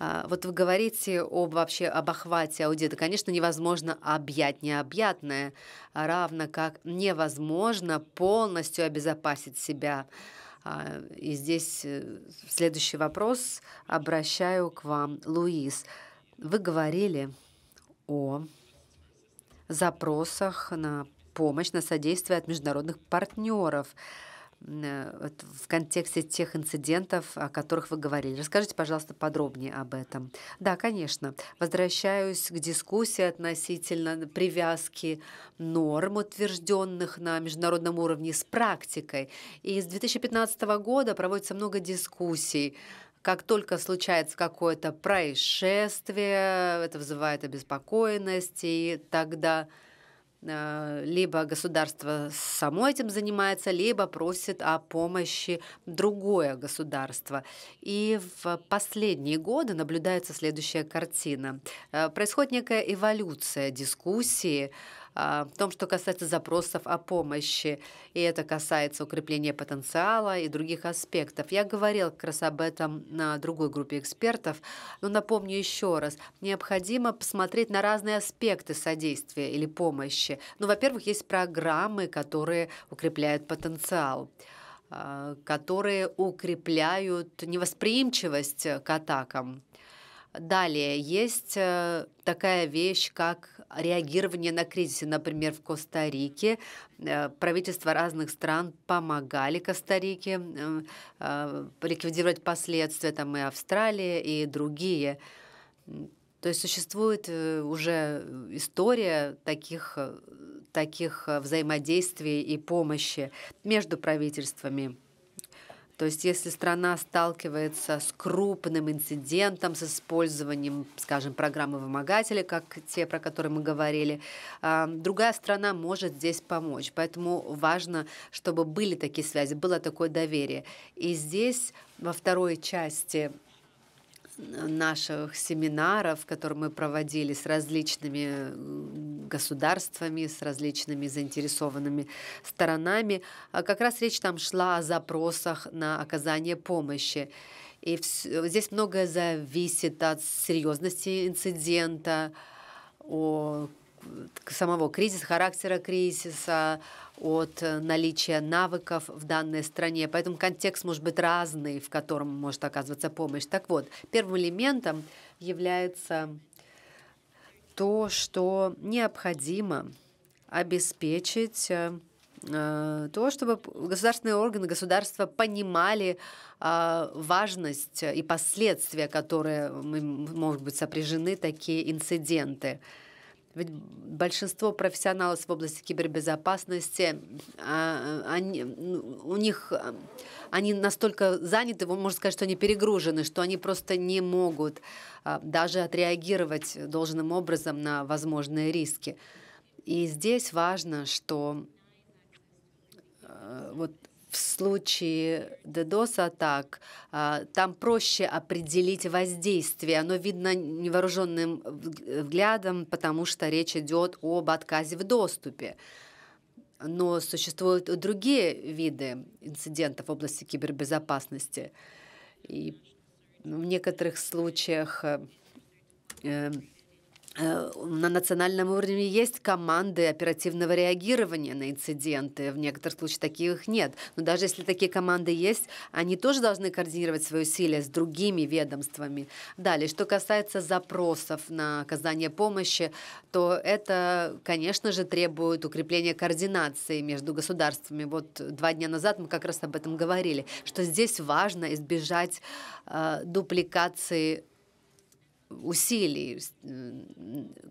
А, вот вы говорите об вообще об охвате аудита. Конечно, невозможно объять необъятное, равно как невозможно полностью обезопасить себя. А, и здесь э, следующий вопрос обращаю к вам, Луис. Вы говорили о запросах на помощь, на содействие от международных партнеров э, в контексте тех инцидентов, о которых вы говорили. Расскажите, пожалуйста, подробнее об этом. Да, конечно. Возвращаюсь к дискуссии относительно привязки норм, утвержденных на международном уровне, с практикой. И с 2015 года проводится много дискуссий как только случается какое-то происшествие, это вызывает обеспокоенность, и тогда э, либо государство само этим занимается, либо просит о помощи другое государство. И в последние годы наблюдается следующая картина. Э, происходит некая эволюция дискуссии, а, в том, что касается запросов о помощи, и это касается укрепления потенциала и других аспектов. Я говорил как раз об этом на другой группе экспертов, но напомню еще раз, необходимо посмотреть на разные аспекты содействия или помощи. Ну, во-первых, есть программы, которые укрепляют потенциал а, которые укрепляют невосприимчивость к атакам. Далее есть э, такая вещь, как реагирования на кризисы. Например, в Коста-Рике э, правительства разных стран помогали Коста-Рике э, э, ликвидировать последствия, там и Австралия, и другие. То есть существует уже история таких, таких взаимодействий и помощи между правительствами. То есть если страна сталкивается с крупным инцидентом, с использованием, скажем, программы вымогателя, как те, про которые мы говорили, а, другая страна может здесь помочь. Поэтому важно, чтобы были такие связи, было такое доверие. И здесь во второй части наших семинаров, которые мы проводили с различными государствами, с различными заинтересованными сторонами, а как раз речь там шла о запросах на оказание помощи. И здесь многое зависит от серьезности инцидента, о самого кризиса, характера кризиса, от э, наличия навыков в данной стране. Поэтому контекст может быть разный, в котором может оказываться помощь. Так вот, первым элементом является то, что необходимо обеспечить э, э, то, чтобы государственные органы, государства понимали а, важность и последствия, которые могут быть сопряжены такие инциденты. Ведь большинство профессионалов в области кибербезопасности, а, а, они, ну, у них, а, они настолько заняты, можно сказать, что они перегружены, что они просто не могут даже отреагировать должным образом на возможные риски. И здесь важно, что вот в случае DDoS-атак а, там проще определить воздействие. Оно видно невооруженным взглядом, потому что речь идет об отказе в доступе. Но существуют и другие виды инцидентов в области кибербезопасности. И в некоторых случаях э, Э, на национальном уровне есть команды оперативного реагирования на инциденты. В некоторых случаях таких нет. Но даже если такие команды есть, они тоже должны координировать свои усилия с другими ведомствами. Далее, что касается запросов на оказание помощи, то это, конечно же, требует укрепления координации между государствами. Вот два дня назад мы как раз об этом говорили, что здесь важно избежать э, дупликации усилий, э,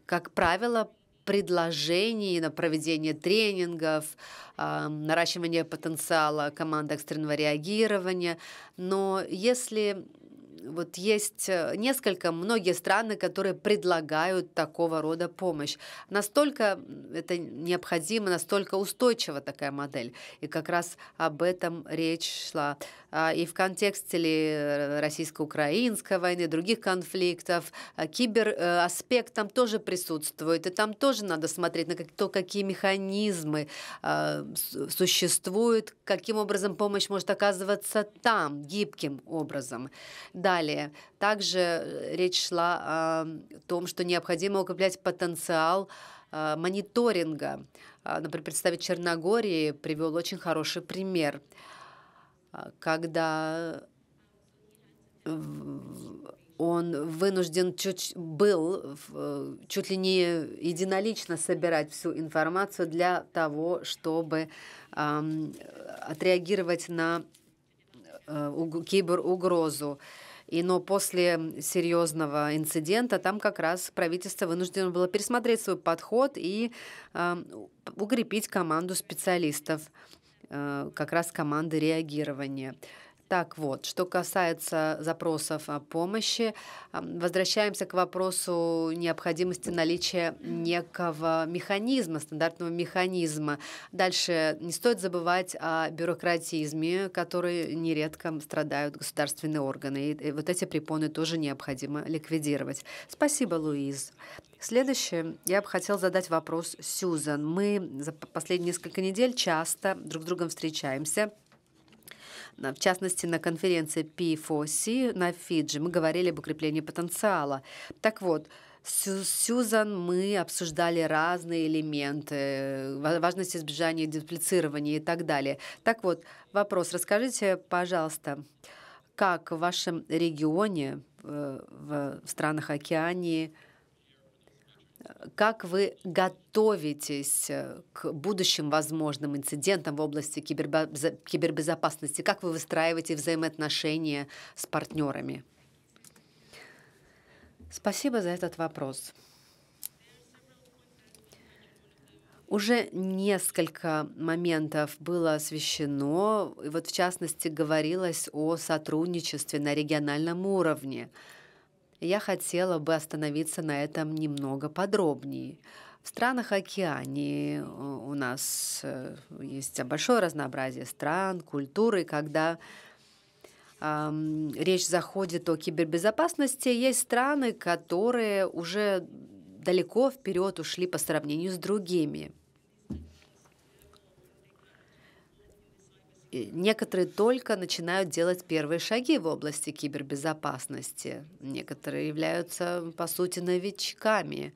как правило, предложений на проведение тренингов, э, наращивание потенциала команд экстренного реагирования. Но если вот есть э, несколько, многие страны, которые предлагают такого рода помощь. Настолько это необходимо, настолько устойчива такая модель. И как раз об этом речь шла. А, и в контексте ли э, российско-украинской войны, других конфликтов, а, кибераспект э, там тоже присутствует. И там тоже надо смотреть на то, какие механизмы а, существуют, каким образом помощь может оказываться там, гибким образом. Да, Далее, также э, речь шла о том, что необходимо укреплять потенциал э, мониторинга. Э, например, представитель Черногории привел очень хороший пример, когда он вынужден чуть был чуть ли не единолично собирать всю информацию для того, чтобы отреагировать на киберугрозу. угрозу. И, но после серьезного инцидента там как раз правительство вынуждено было пересмотреть свой подход и э, укрепить команду специалистов, э, как раз команды реагирования. Так вот, что касается запросов о помощи, возвращаемся к вопросу необходимости наличия некого механизма, стандартного механизма. Дальше не стоит забывать о бюрократизме, который нередко страдают государственные органы. И вот эти препоны тоже необходимо ликвидировать. Спасибо, Луиз. Следующее, я бы хотел задать вопрос Сьюзан. Мы за последние несколько недель часто друг с другом встречаемся в частности, на конференции P4C на Фиджи мы говорили об укреплении потенциала. Так вот, с Сюзан мы обсуждали разные элементы, важность избежания дуплицирования и так далее. Так вот, вопрос. Расскажите, пожалуйста, как в вашем регионе, э, в странах Океании, как вы готовитесь э, к будущим возможным инцидентам в области кибербезопасности, как вы выстраиваете взаимоотношения с партнерами? Спасибо за этот вопрос. Уже несколько моментов было освещено, и вот в частности говорилось о сотрудничестве на региональном уровне – я хотела бы остановиться на этом немного подробнее. В странах Океании э, у нас э, есть большое разнообразие стран, культуры, когда речь заходит о кибербезопасности, есть страны, которые уже далеко вперед ушли по сравнению с другими. Некоторые только начинают делать первые шаги в области кибербезопасности. Некоторые являются, по сути, новичками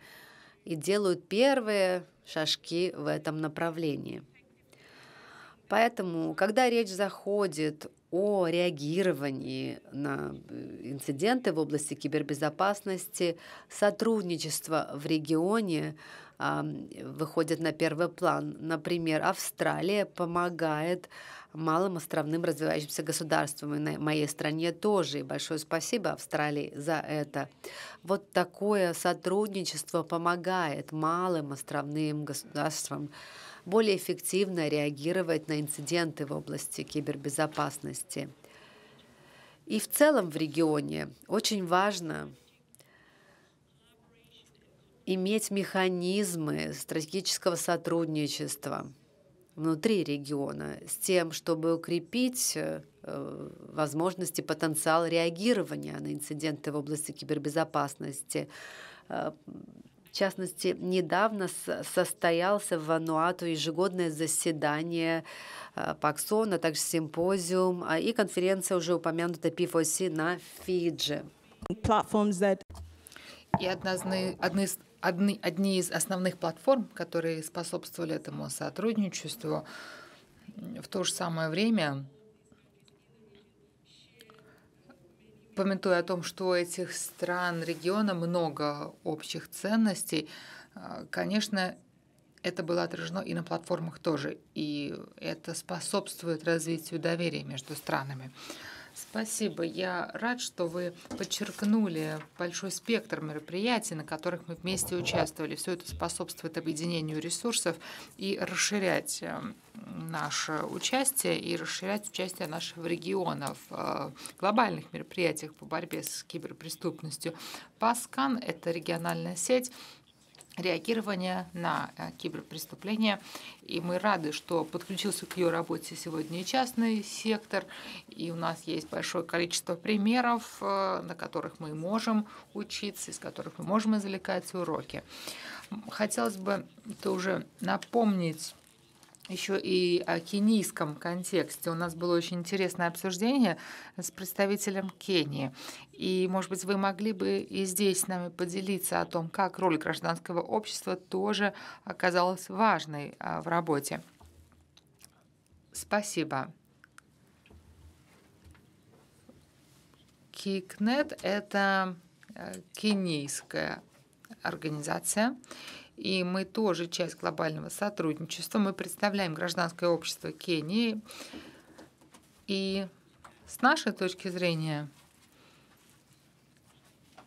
и делают первые шажки в этом направлении. Поэтому, когда речь заходит о реагировании на э, инциденты в области кибербезопасности, сотрудничество в регионе выходит на первый план. Например, Австралия помогает малым островным развивающимся государством. И на моей стране тоже. И большое спасибо Австралии за это. Вот такое сотрудничество помогает малым островным государствам более эффективно реагировать на инциденты в области кибербезопасности. И в целом в регионе очень важно иметь механизмы стратегического сотрудничества – внутри региона, с тем, чтобы укрепить э, возможности, потенциал реагирования на инциденты в области кибербезопасности. Э, в частности, недавно состоялся в Вануату ежегодное заседание э, ПАКСОН, а также симпозиум а, и конференция уже упомянута PFOC на Фиджи. И одна, одна, одни, одни из основных платформ, которые способствовали этому сотрудничеству, в то же самое время, помятуя о том, что у этих стран региона много общих ценностей, э, конечно, это было отражено и на платформах тоже, и это способствует развитию доверия между странами. Спасибо. Я рад, что вы подчеркнули большой спектр мероприятий, на которых мы вместе участвовали. Все это способствует объединению ресурсов и расширять э, наше участие и расширять участие нашего региона э, в глобальных мероприятиях по борьбе с киберпреступностью. Паскан – это региональная сеть, реагирования на э, киберпреступления. И мы рады, что подключился к ее работе сегодня частный сектор. И у нас есть большое количество примеров, э, на которых мы можем учиться, из которых мы можем извлекать уроки. Хотелось бы это уже напомнить еще и о кенийском контексте. У нас было очень интересное обсуждение с представителем Кении. И, может быть, вы могли бы и здесь с нами поделиться о том, как роль гражданского общества тоже оказалась важной а, в работе. Спасибо. Кикнет – это э, кенийская организация и мы тоже часть глобального сотрудничества. Мы представляем гражданское общество Кении. И с нашей точки зрения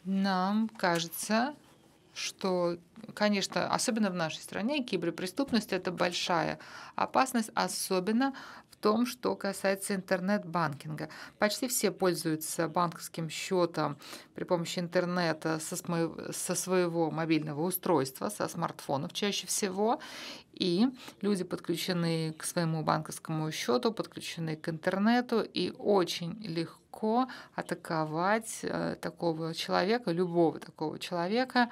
нам кажется, что, конечно, особенно в нашей стране киберпреступность – это большая опасность, особенно том, что касается интернет-банкинга. Почти все пользуются банковским счетом при помощи интернета со, своего мобильного устройства, со смартфонов чаще всего. И люди подключены к своему банковскому счету, подключены к интернету, и очень легко атаковать э, такого человека, любого такого человека,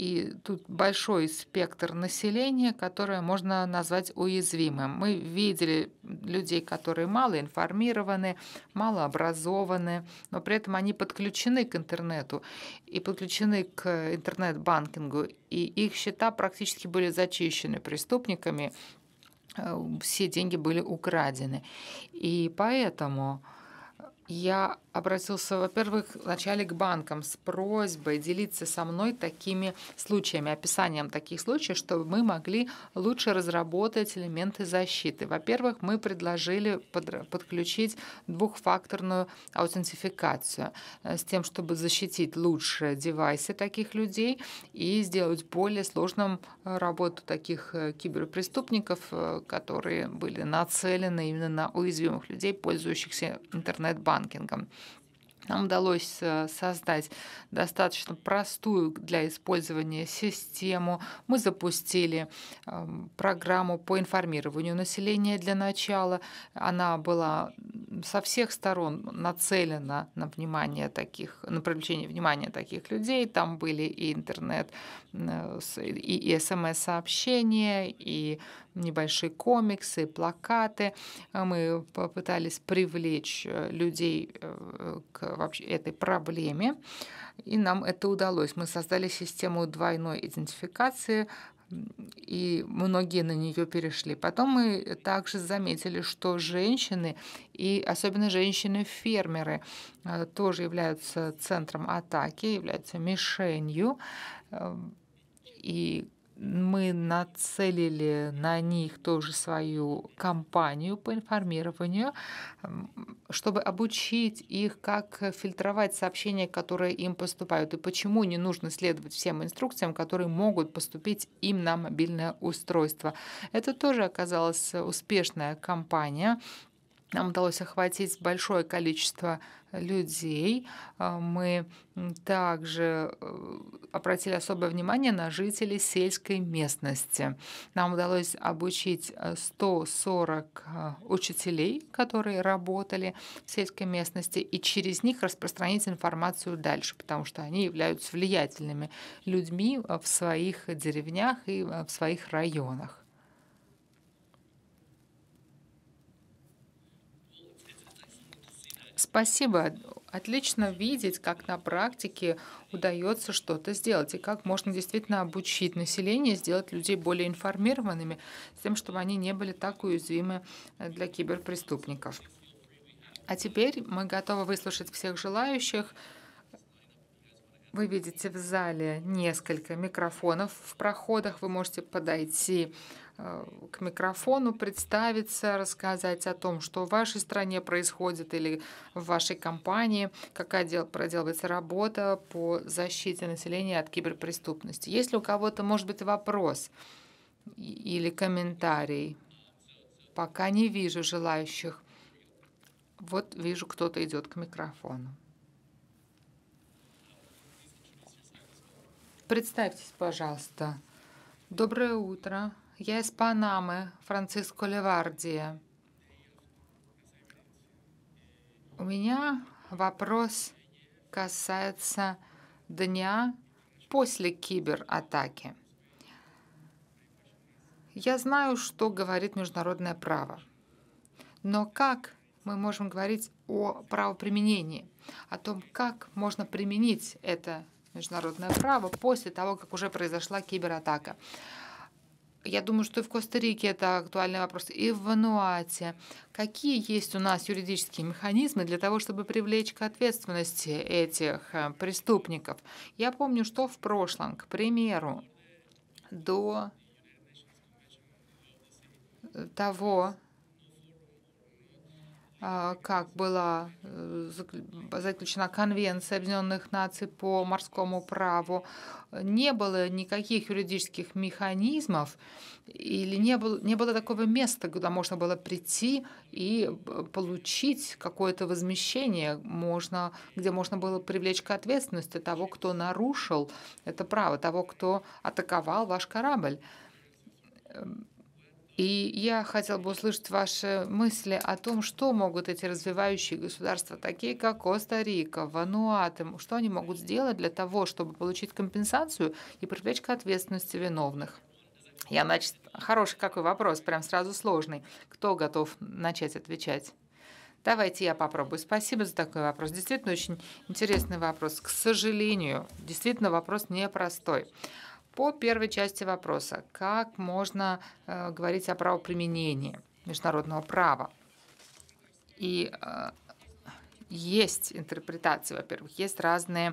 и тут большой спектр населения, которое можно назвать уязвимым. Мы видели людей, которые мало информированы, мало образованы, но при этом они подключены к интернету и подключены к интернет-банкингу, и их счета практически были зачищены преступниками, э, все деньги были украдены. И поэтому я обратился, во-первых, вначале к банкам с просьбой делиться со мной такими случаями, описанием таких случаев, чтобы мы могли лучше разработать элементы защиты. Во-первых, мы предложили под, подключить двухфакторную аутентификацию э, с тем, чтобы защитить лучше девайсы таких людей и сделать более сложным э, работу таких э, киберпреступников, которые были нацелены именно на уязвимых людей, пользующихся интернет-банком 环境咁。Нам удалось э, создать достаточно простую для использования систему. Мы запустили эм, программу по информированию населения для начала. Она была со всех сторон нацелена на внимание таких, на привлечение внимания таких людей. Там были и интернет, э, и смс-сообщения, и небольшие комиксы, плакаты. Э, мы попытались привлечь людей к Э, вообще этой проблеме, и нам это удалось. Мы создали систему двойной идентификации, и многие на нее перешли. Потом мы также заметили, что женщины, и особенно женщины-фермеры, э, тоже являются центром атаки, являются мишенью. Э, и мы нацелили на них тоже свою кампанию по информированию, чтобы обучить их, как фильтровать сообщения, которые им поступают, и почему не нужно следовать всем инструкциям, которые могут поступить им на мобильное устройство. Это тоже оказалась э, успешная кампания. Нам удалось охватить большое количество э, людей. Э, мы также э, обратили особое внимание на жителей сельской местности. Нам удалось обучить 140 учителей, которые работали в сельской местности, и через них распространить информацию дальше, потому что они являются влиятельными людьми в своих деревнях и в своих районах. Спасибо. Отлично видеть, как на практике удается что-то сделать и как можно действительно обучить население, сделать людей более информированными, с тем, чтобы они не были так уязвимы э, для киберпреступников. А теперь мы готовы выслушать всех желающих. Вы видите в зале несколько микрофонов в проходах. Вы можете подойти Э, к микрофону, представиться, рассказать о том, что в вашей стране происходит или в вашей компании, какая дел, проделывается работа по защите населения от киберпреступности. Есть ли у кого-то, может быть, вопрос или комментарий, пока не вижу желающих. Вот вижу, кто-то идет к микрофону. Представьтесь, пожалуйста. Доброе утро. Я из Панамы, Франциско Левардия. У меня вопрос касается дня после кибератаки. Я знаю, что говорит международное право. Но как мы можем говорить о правоприменении, о том, как можно применить это международное право после того, как уже произошла кибератака? Я думаю, что и в Коста-Рике это актуальный вопрос, и в Вануате. Какие есть у нас юридические механизмы для того, чтобы привлечь к ответственности этих э, преступников? Я помню, что в прошлом, к примеру, до э, того, а, как была э, заключена Конвенция Объединенных Наций по морскому праву, не было никаких юридических механизмов или не было, не было такого места, куда можно было прийти и э, получить какое-то возмещение, можно, где можно было привлечь к ответственности того, кто нарушил это право, того, кто атаковал ваш корабль эм, и я хотел бы услышать ваши мысли о том, что могут эти развивающие государства, такие как Коста-Рика, Вануаты, что они могут сделать для того, чтобы получить компенсацию и привлечь к ответственности виновных. Я нач Хороший какой вопрос, прям сразу сложный. Кто готов начать отвечать? Давайте я попробую. Спасибо за такой вопрос. Действительно очень интересный вопрос. К сожалению, действительно вопрос непростой. простой. По первой части вопроса, как можно э, говорить о правоприменении международного права? И э, есть интерпретации, во-первых, есть разные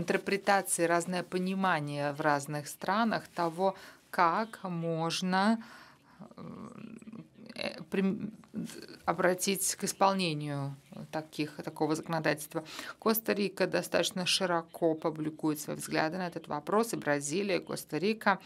интерпретации, разное понимание в разных странах того, как можно э, Э, обратить к исполнению таких, такого законодательства. Коста-Рика достаточно широко публикует свои взгляды на этот вопрос, и Бразилия, и Коста-Рика.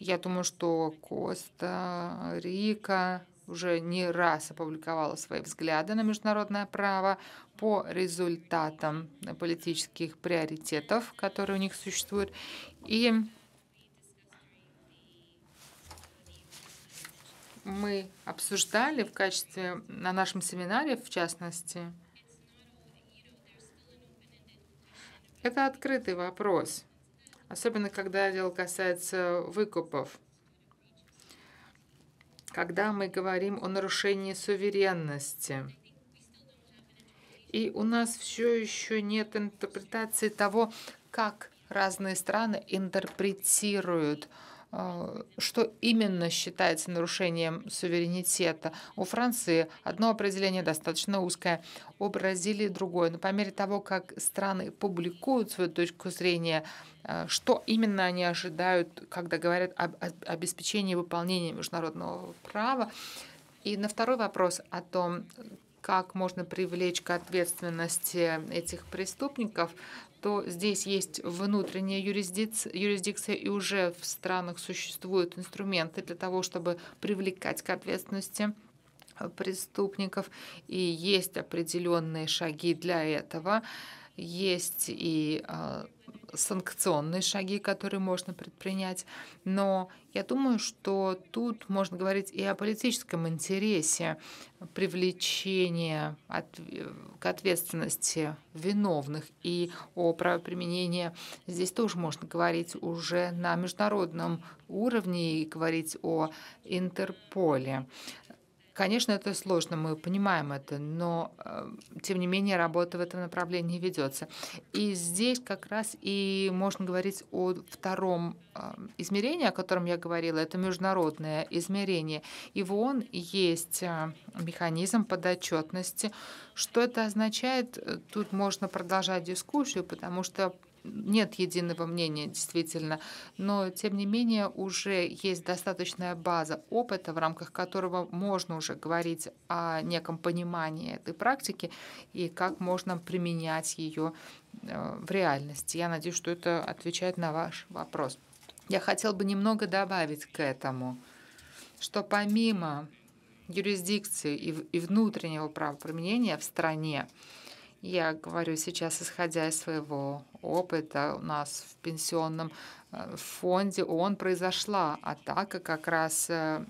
Я думаю, что Коста-Рика уже не раз опубликовала свои взгляды на международное право по результатам политических приоритетов, которые у них существуют. И мы обсуждали в качестве на нашем семинаре, в частности, это открытый вопрос, особенно когда дело касается выкупов. Когда мы говорим о нарушении суверенности, и у нас все еще нет интерпретации того, как разные страны интерпретируют э, а, что именно считается нарушением суверенитета. У Франции одно определение достаточно узкое, у Бразилии другое. Но по мере того, как страны публикуют свою точку зрения, а, что именно они ожидают, когда говорят об обеспечении выполнения международного права, и на второй вопрос о том, как можно привлечь к ответственности этих преступников, что здесь есть внутренняя юрисдикция, юрисдикция и уже в странах существуют инструменты для того, чтобы привлекать к ответственности э, преступников, и есть определенные шаги для этого, есть и э, санкционные шаги, которые можно предпринять. Но я думаю, что тут можно говорить и о политическом интересе привлечения от, к ответственности виновных и о правоприменении. Здесь тоже можно говорить уже на международном уровне и говорить о Интерполе. Конечно, это сложно, мы понимаем это, но, а, тем не менее, работа в этом направлении ведется. И здесь как раз и можно говорить о втором а, измерении, о котором я говорила, это международное измерение. И в ООН есть а, механизм подотчетности. Что это означает? Тут можно продолжать дискуссию, потому что нет единого мнения, действительно. Но, тем не менее, уже есть достаточная база опыта, в рамках которого можно уже говорить о неком понимании этой практики и как можно применять ее э, в реальности. Я надеюсь, что это отвечает на ваш вопрос. Я хотел бы немного добавить к этому, что помимо юрисдикции и, внутреннего правоприменения в стране, я говорю сейчас, исходя из своего опыта, у нас в пенсионном э, фонде он произошла атака, как раз э,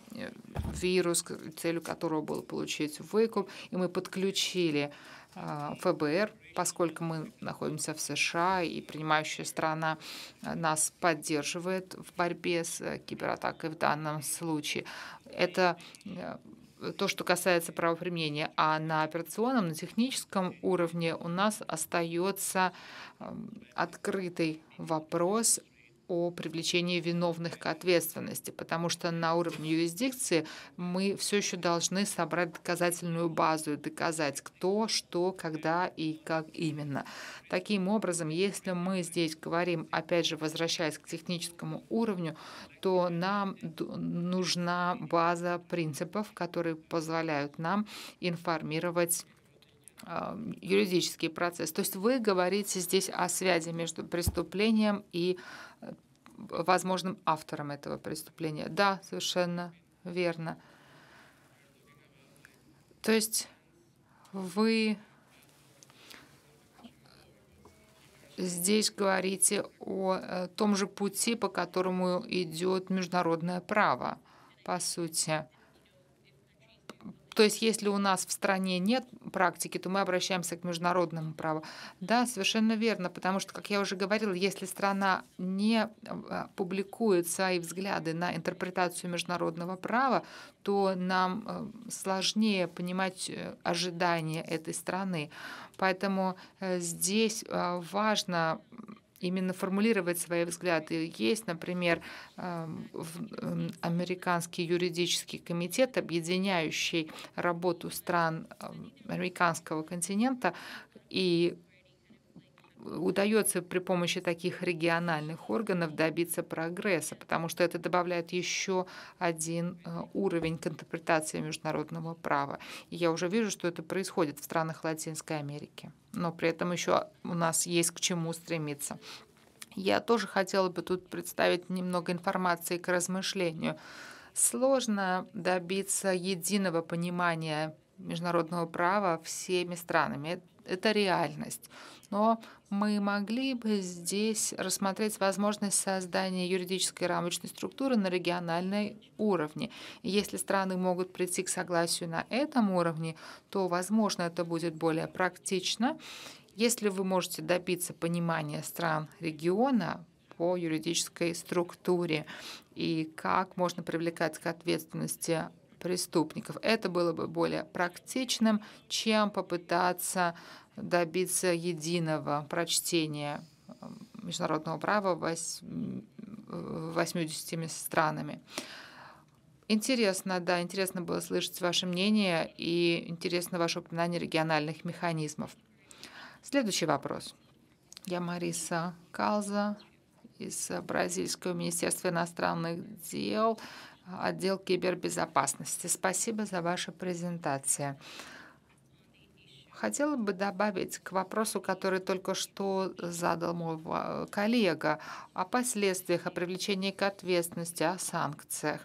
вирус, целью которого было получить выкуп, и мы подключили э, ФБР, поскольку мы находимся в США, и принимающая страна нас поддерживает в борьбе с кибератакой в данном случае. Это то, что касается правоприменения, а на операционном, на техническом уровне у нас остается эм, открытый вопрос о привлечении виновных к ответственности, потому что на уровне юрисдикции мы все еще должны собрать доказательную базу и доказать, кто, что, когда и как именно. Таким образом, если мы здесь говорим, опять же, возвращаясь к техническому уровню, то нам нужна база принципов, которые позволяют нам информировать юридический процесс. То есть вы говорите здесь о связи между преступлением и э, возможным автором этого преступления. Да, совершенно верно. То есть вы здесь говорите о э, том же пути, по которому идет международное право, по сути. То есть, если у нас в стране нет практики, то мы обращаемся к международному праву. Да, совершенно верно, потому что, как я уже говорила, если страна не э, публикует свои взгляды на интерпретацию международного права, то нам э, сложнее понимать э, ожидания этой страны. Поэтому здесь важно именно формулировать свои взгляды. Есть, например, эм, эм, американский юридический комитет, объединяющий работу стран эм, американского континента, и удается при помощи таких региональных органов добиться прогресса, потому что это добавляет еще один э, уровень к интерпретации международного права. И я уже вижу, что это происходит в странах Латинской Америки но при этом еще у нас есть к чему стремиться. Я тоже хотела бы тут представить немного информации к размышлению. Сложно добиться единого понимания международного права всеми странами. Это реальность. Но мы могли бы здесь рассмотреть возможность создания юридической рамочной структуры на региональной уровне. Если страны могут прийти к согласию на этом уровне, то, возможно, это будет более практично. Если вы можете добиться понимания стран региона по юридической структуре и как можно привлекать к ответственности преступников. Это было бы более практичным, чем попытаться добиться единого прочтения эм, международного права 80 странами. Интересно, да, интересно было слышать ваше мнение и интересно ваше упоминание региональных механизмов. Следующий вопрос. Я Мариса Калза из Бразильского министерства иностранных дел отдел кибербезопасности. Спасибо за вашу презентацию. Хотела бы добавить к вопросу, который только что задал мой коллега, о последствиях, о привлечении к ответственности, о санкциях.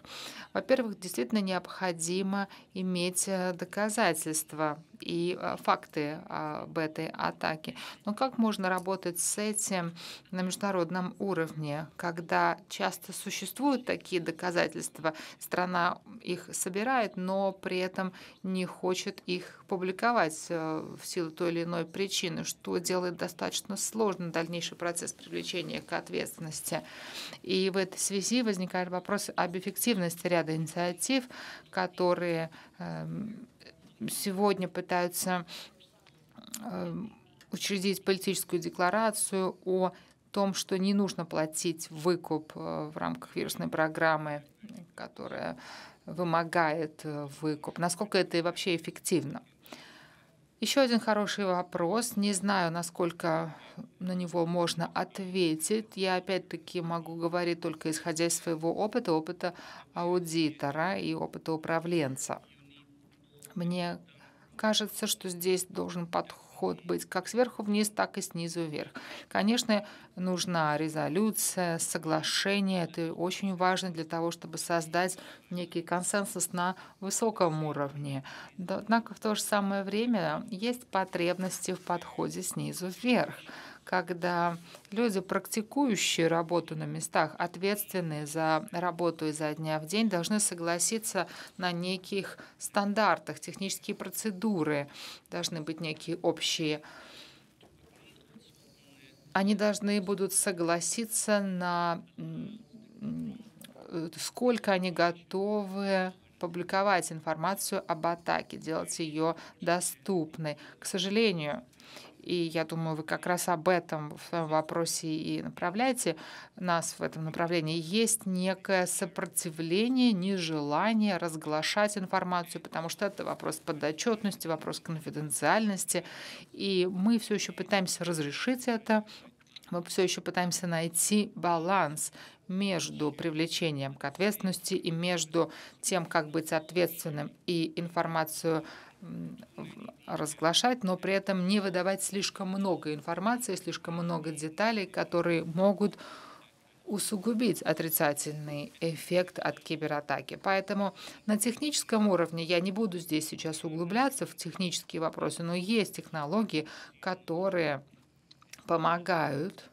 Во-первых, действительно необходимо иметь э, доказательства и а, факты об этой атаке. Но как можно работать с этим на международном уровне, когда часто существуют такие доказательства, страна их собирает, но при этом не хочет их публиковать э, в силу той или иной причины, что делает достаточно сложно дальнейший процесс привлечения к ответственности. И в этой связи возникает вопрос об эффективности ряда инициатив, которые эм, сегодня пытаются эм, учредить политическую декларацию о том, что не нужно платить выкуп э, в рамках вирусной программы, которая вымогает э, выкуп. Насколько это вообще эффективно? Еще один хороший вопрос. Не знаю, насколько на него можно ответить. Я опять-таки могу говорить только исходя из своего опыта, опыта аудитора и опыта управленца. Мне кажется, что здесь должен подход быть как сверху вниз, так и снизу вверх. Конечно, нужна резолюция, соглашение. Это очень важно для того, чтобы создать некий консенсус на высоком уровне. Однако в то же самое время есть потребности в подходе снизу вверх когда люди, практикующие работу на местах, ответственные за работу изо дня в день, должны согласиться на неких стандартах, технические процедуры, должны быть некие общие они должны будут согласиться на э, сколько они готовы публиковать информацию об атаке, делать ее доступной. К сожалению, и я думаю, вы как раз об этом в своем вопросе и направляете нас в этом направлении. Есть некое сопротивление, нежелание разглашать информацию, потому что это вопрос подотчетности, вопрос конфиденциальности. И мы все еще пытаемся разрешить это. Мы все еще пытаемся найти баланс между привлечением к ответственности и между тем, как быть ответственным и информацию разглашать, но при этом не выдавать слишком много информации, слишком много деталей, которые могут усугубить отрицательный эффект от кибератаки. Поэтому на техническом уровне я не буду здесь сейчас углубляться в технические вопросы, но есть технологии, которые помогают,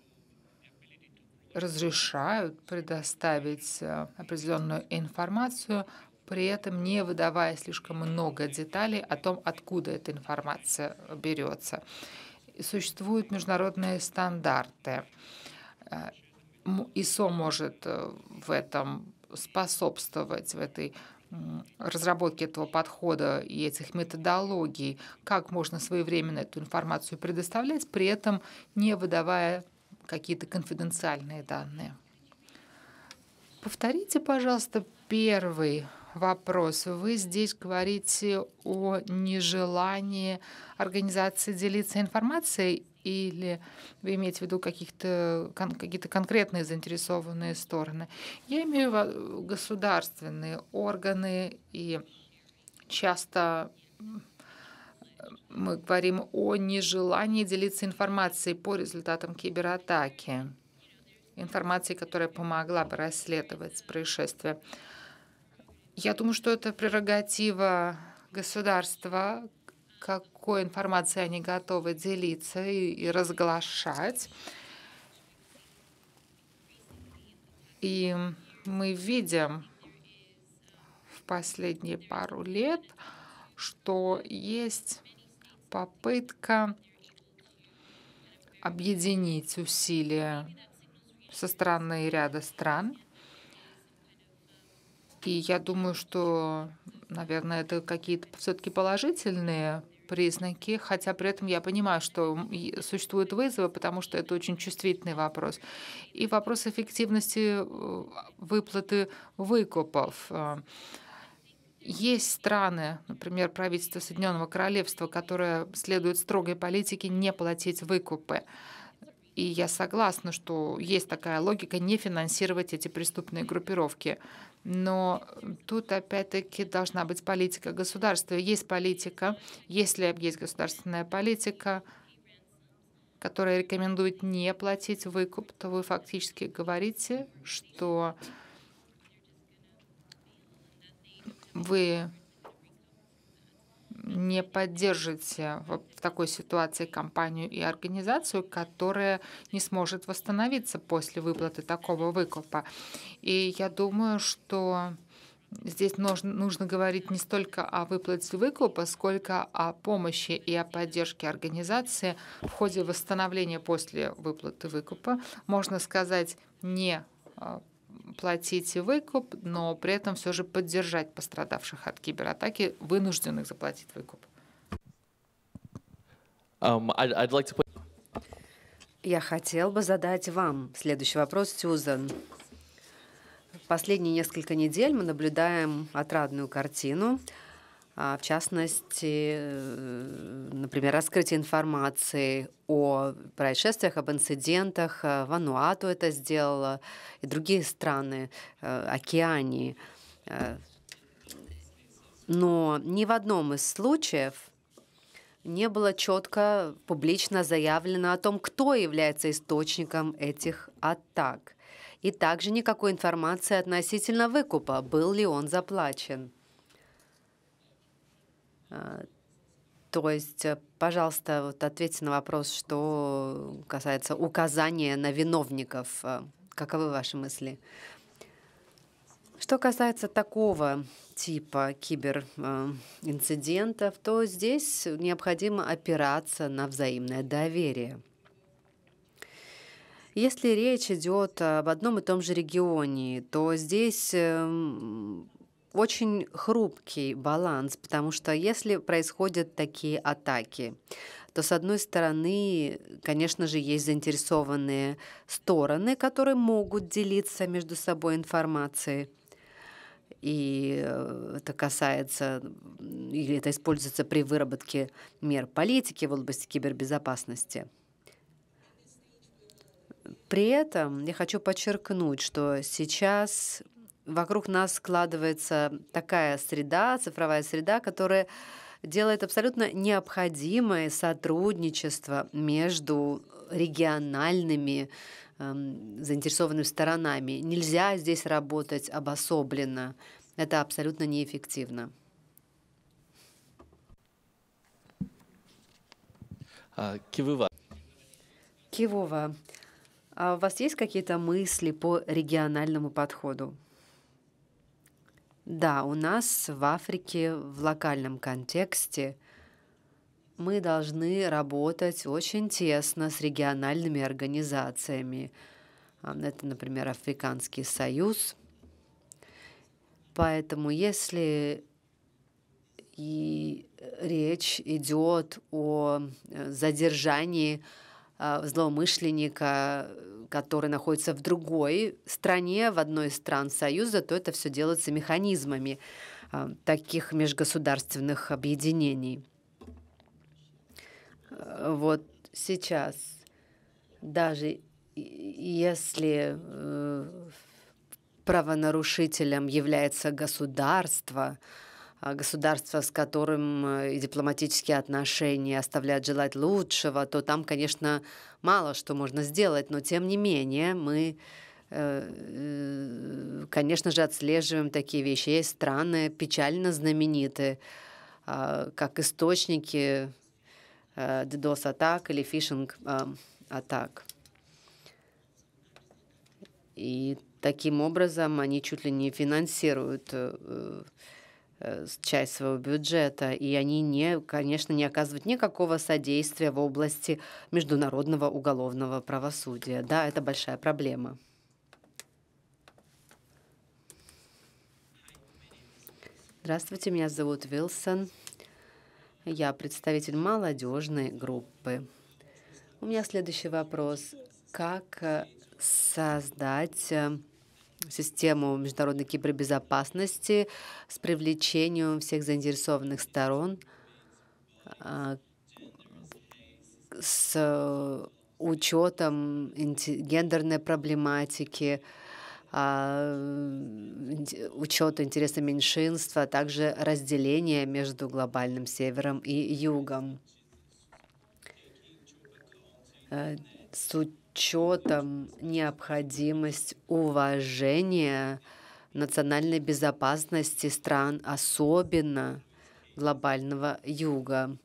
разрешают предоставить э, определенную информацию при этом не выдавая слишком много деталей о том, откуда эта информация э, берется. существуют международные стандарты. Э, ИСО может э, в этом способствовать, в этой разработке этого подхода и этих методологий, как можно своевременно эту информацию предоставлять, при этом не выдавая какие-то конфиденциальные данные. Повторите, пожалуйста, первый вопрос. Вы здесь говорите о нежелании организации делиться информацией или вы имеете в виду каких-то, какие-то конкретные заинтересованные стороны? Я имею в виду государственные органы, и часто мы говорим о нежелании делиться информацией по результатам кибератаки, информацией, которая помогла бы расследовать происшествие. Я думаю, что это прерогатива государства, какой информации они готовы делиться и, и разглашать. И мы видим в последние пару лет, что есть попытка объединить усилия со стороны ряда стран – и я думаю, что, наверное, это какие-то все-таки положительные признаки, хотя при этом я понимаю, что существуют вызовы, потому что это очень чувствительный вопрос. И вопрос эффективности э, выплаты выкупов. Э, есть страны, например, правительство Соединенного Королевства, которое следует строгой политике не платить выкупы. И я согласна, что есть такая логика не финансировать эти преступные группировки. Но э, тут опять-таки должна быть политика государства. Есть политика, если есть государственная политика, которая рекомендует не платить выкуп, то вы фактически говорите, что вы не поддержите в такой ситуации компанию и организацию, которая не сможет восстановиться после выплаты такого выкупа. И я думаю, что Здесь нужно, нужно говорить не столько о выплате выкупа, сколько о помощи и о поддержке организации в ходе восстановления после выплаты выкупа. Можно сказать не а, платить выкуп, но при этом все же поддержать пострадавших от кибератаки, вынужденных заплатить выкуп. Um, I'd, I'd like to put... Я хотел бы задать вам следующий вопрос, Сьюзан. Последние несколько недель мы наблюдаем отрадную картину – а, в частности, э, например, раскрытие информации о происшествиях, об инцидентах. Э, Вануату это сделала, и другие страны, э, Океании. Но ни в одном из случаев не было четко публично заявлено о том, кто является источником этих атак. И также никакой информации относительно выкупа, был ли он заплачен. А, то есть, э, пожалуйста, вот ответьте на вопрос, что касается указания на виновников. А, каковы ваши мысли? Что касается такого типа киберинцидентов, а, то здесь необходимо опираться на взаимное доверие. Если речь идет об одном и том же регионе, то здесь эм, очень хрупкий баланс, потому что если происходят такие атаки, то с одной стороны, конечно же, есть заинтересованные стороны, которые могут делиться между собой информацией. И э, это касается, или это используется при выработке мер политики в области кибербезопасности. При этом я хочу подчеркнуть, что сейчас вокруг нас складывается такая среда, цифровая среда, которая делает абсолютно необходимое сотрудничество между региональными эм, заинтересованными сторонами. Нельзя здесь работать обособленно. Это абсолютно неэффективно. А, кивыва. Кивова, а у вас есть какие-то мысли по региональному подходу? Да, у нас в Африке в локальном контексте мы должны работать очень тесно с региональными организациями. Это, например, Африканский союз. Поэтому если и речь идет о э, задержании Э, злоумышленника, который находится в другой стране, в одной из стран Союза, то это все делается механизмами э, таких межгосударственных объединений. Э, вот сейчас даже если правонарушителем является государство, а, государство, с которым э, и дипломатические отношения оставляют желать лучшего, то там, конечно, мало что можно сделать, но тем не менее мы э, э, конечно же, отслеживаем такие вещи. Есть страны печально знаменитые, а, как источники DDoS-атак или фишинг-атак. А, и таким образом они чуть ли не финансируют Э, часть своего бюджета, и они, не, конечно, не оказывают никакого содействия в области международного уголовного правосудия. Да, это большая проблема. Здравствуйте, меня зовут Вилсон. Я представитель молодежной группы. У меня следующий вопрос. Как э, создать э, систему международной кибербезопасности с привлечением всех заинтересованных сторон, а, с учетом гендерной проблематики, а, учета интереса меньшинства, а также разделения между глобальным севером и югом. Э, с учетом необходимость уважения национальной безопасности стран, особенно глобального юга,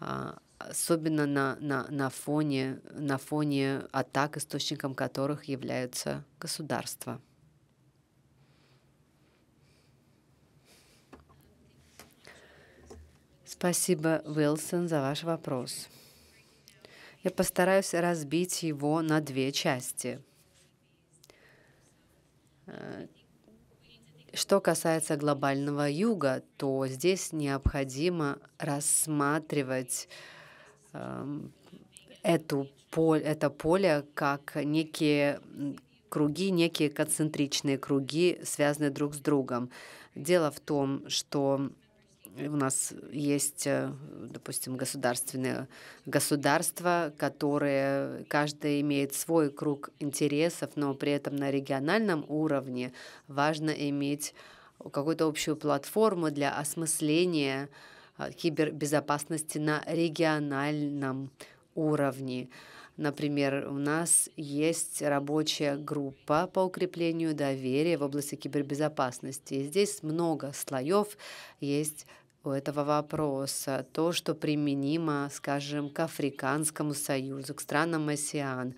а, особенно на, на, на, фоне, на фоне атак, источником которых являются государства. Спасибо, Уилсон, за ваш вопрос. Я постараюсь разбить его на две части. Э, что касается глобального юга, то здесь необходимо рассматривать эм, эту поле, это поле как некие круги, некие концентричные круги, связанные друг с другом. Дело в том, что Э, у нас есть, э, допустим, государственные государства, которые каждый имеет свой круг интересов, но при этом на региональном уровне важно иметь какую-то общую платформу для осмысления э, кибербезопасности на региональном уровне. Например, у нас есть рабочая группа по укреплению доверия в области кибербезопасности. И здесь много слоев, есть у этого вопроса, то, что применимо, скажем, к Африканскому союзу, к странам АСИАН.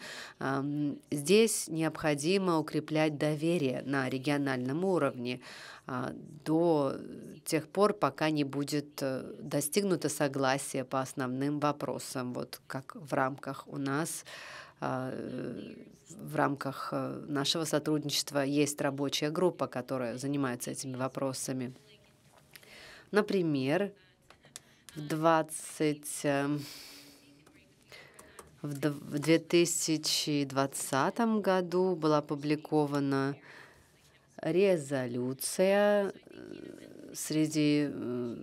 Здесь необходимо укреплять доверие на региональном уровне а, до тех пор, пока не будет э, достигнуто согласие по основным вопросам, вот как в рамках у нас а, в рамках э, нашего сотрудничества есть рабочая группа, которая занимается этими вопросами. Например, в 20 эм, в 2020 году была опубликована резолюция э, среди э,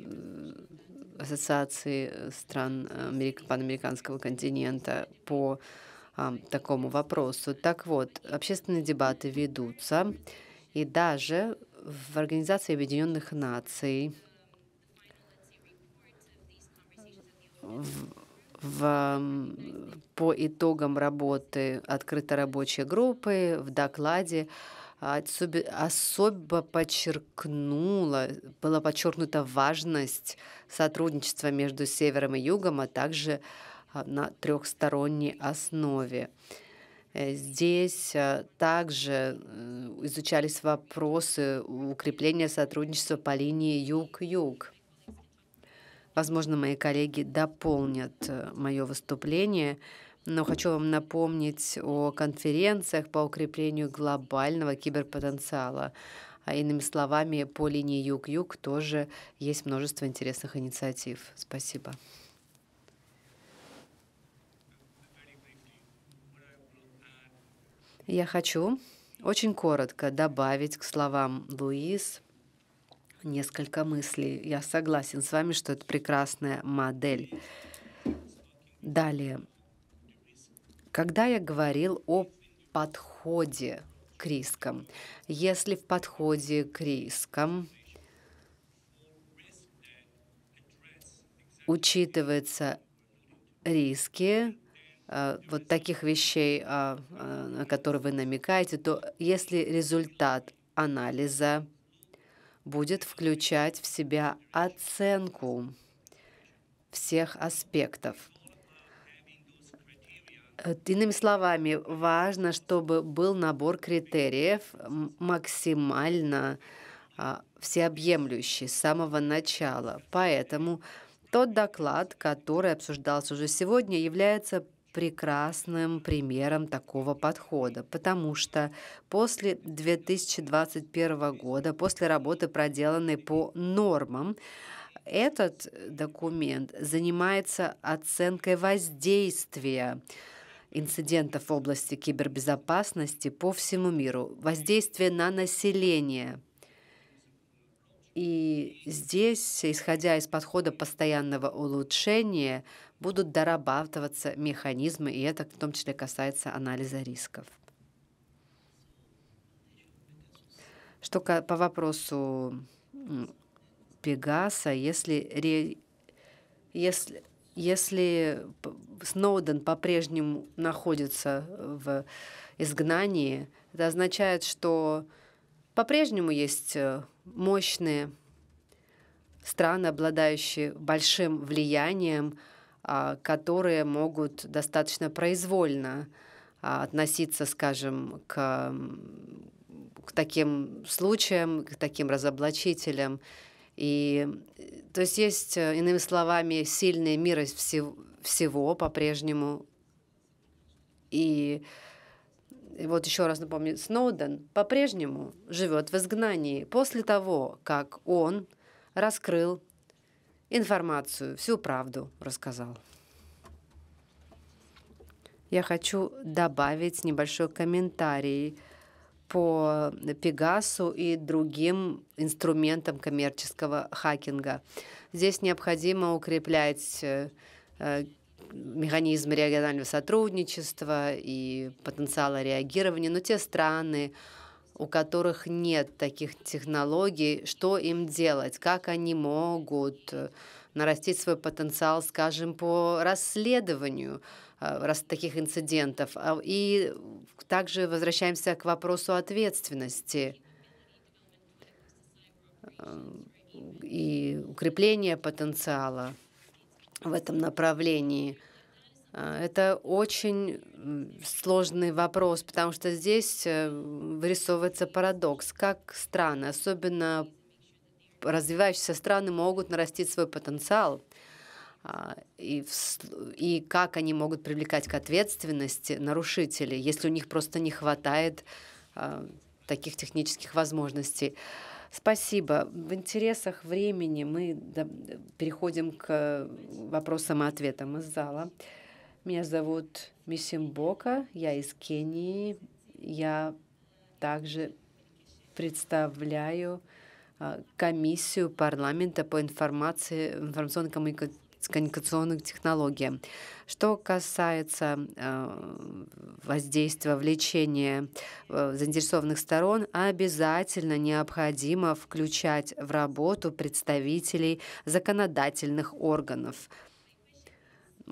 Ассоциации стран панамериканского континента по а, такому вопросу. Так вот, общественные дебаты ведутся, и даже в Организации Объединенных Наций в, в, по итогам работы открытой рабочей группы в докладе а, особо, особо подчеркнула, была подчеркнута важность сотрудничества между Севером и Югом, а также а, на трехсторонней основе. Э, здесь а, также э, изучались вопросы укрепления сотрудничества по линии юг-юг. Возможно, мои коллеги дополнят э, мое выступление, но хочу вам напомнить о конференциях по укреплению глобального киберпотенциала. А иными словами, по линии Юг-Юг тоже есть множество интересных инициатив. Спасибо. Я хочу очень коротко добавить к словам Луис – несколько мыслей. Я согласен с вами, что это прекрасная модель. Далее. Когда я говорил о подходе к рискам, если в подходе к рискам учитываются риски э, вот таких вещей, а, э, на которые вы намекаете, то если результат анализа будет включать в себя оценку всех аспектов. Э, иными словами, важно, чтобы был набор критериев максимально а, всеобъемлющий с самого начала. Поэтому тот доклад, который обсуждался уже сегодня, является прекрасным примером такого подхода, потому что после 2021 года, после работы, проделанной по нормам, этот документ занимается оценкой воздействия инцидентов в области кибербезопасности по всему миру, воздействие на население. И здесь, исходя из подхода постоянного улучшения, будут дорабатываться механизмы, и это в том числе касается анализа рисков. Что по вопросу Пегаса, если, ре, если, если Сноуден по-прежнему находится в изгнании, это означает, что по-прежнему есть э, мощные страны, обладающие большим влиянием, а, которые могут достаточно произвольно а, относиться, скажем, к, к таким случаям, к таким разоблачителям. И, то есть есть, э, иными словами, сильные мир из всего, всего по-прежнему. И, и вот еще раз напомню, Сноуден по-прежнему живет в изгнании после того, как он раскрыл информацию, всю правду рассказал. Я хочу добавить небольшой комментарий по Пегасу и другим инструментам коммерческого хакинга. Здесь необходимо укреплять э, э, механизм регионального сотрудничества и потенциала реагирования, но те страны, у которых нет таких технологий, что им делать, как они могут э, нарастить свой потенциал, скажем, по расследованию э, раз таких инцидентов. А, и также возвращаемся к вопросу ответственности э, и укрепления потенциала в этом направлении – а, это очень сложный вопрос, потому что здесь э, вырисовывается парадокс, как страны, особенно развивающиеся страны, могут нарастить свой потенциал а, и, в, и как они могут привлекать к ответственности нарушителей, если у них просто не хватает а, таких технических возможностей. Спасибо. В интересах времени мы переходим к э, вопросам и ответам из зала. Меня зовут Мисимбока, я из Кении. Я также представляю а, комиссию парламента по информации, информационно-коммуникационным технологиям. Что касается а, воздействия, влечения а, заинтересованных сторон, обязательно необходимо включать в работу представителей законодательных органов –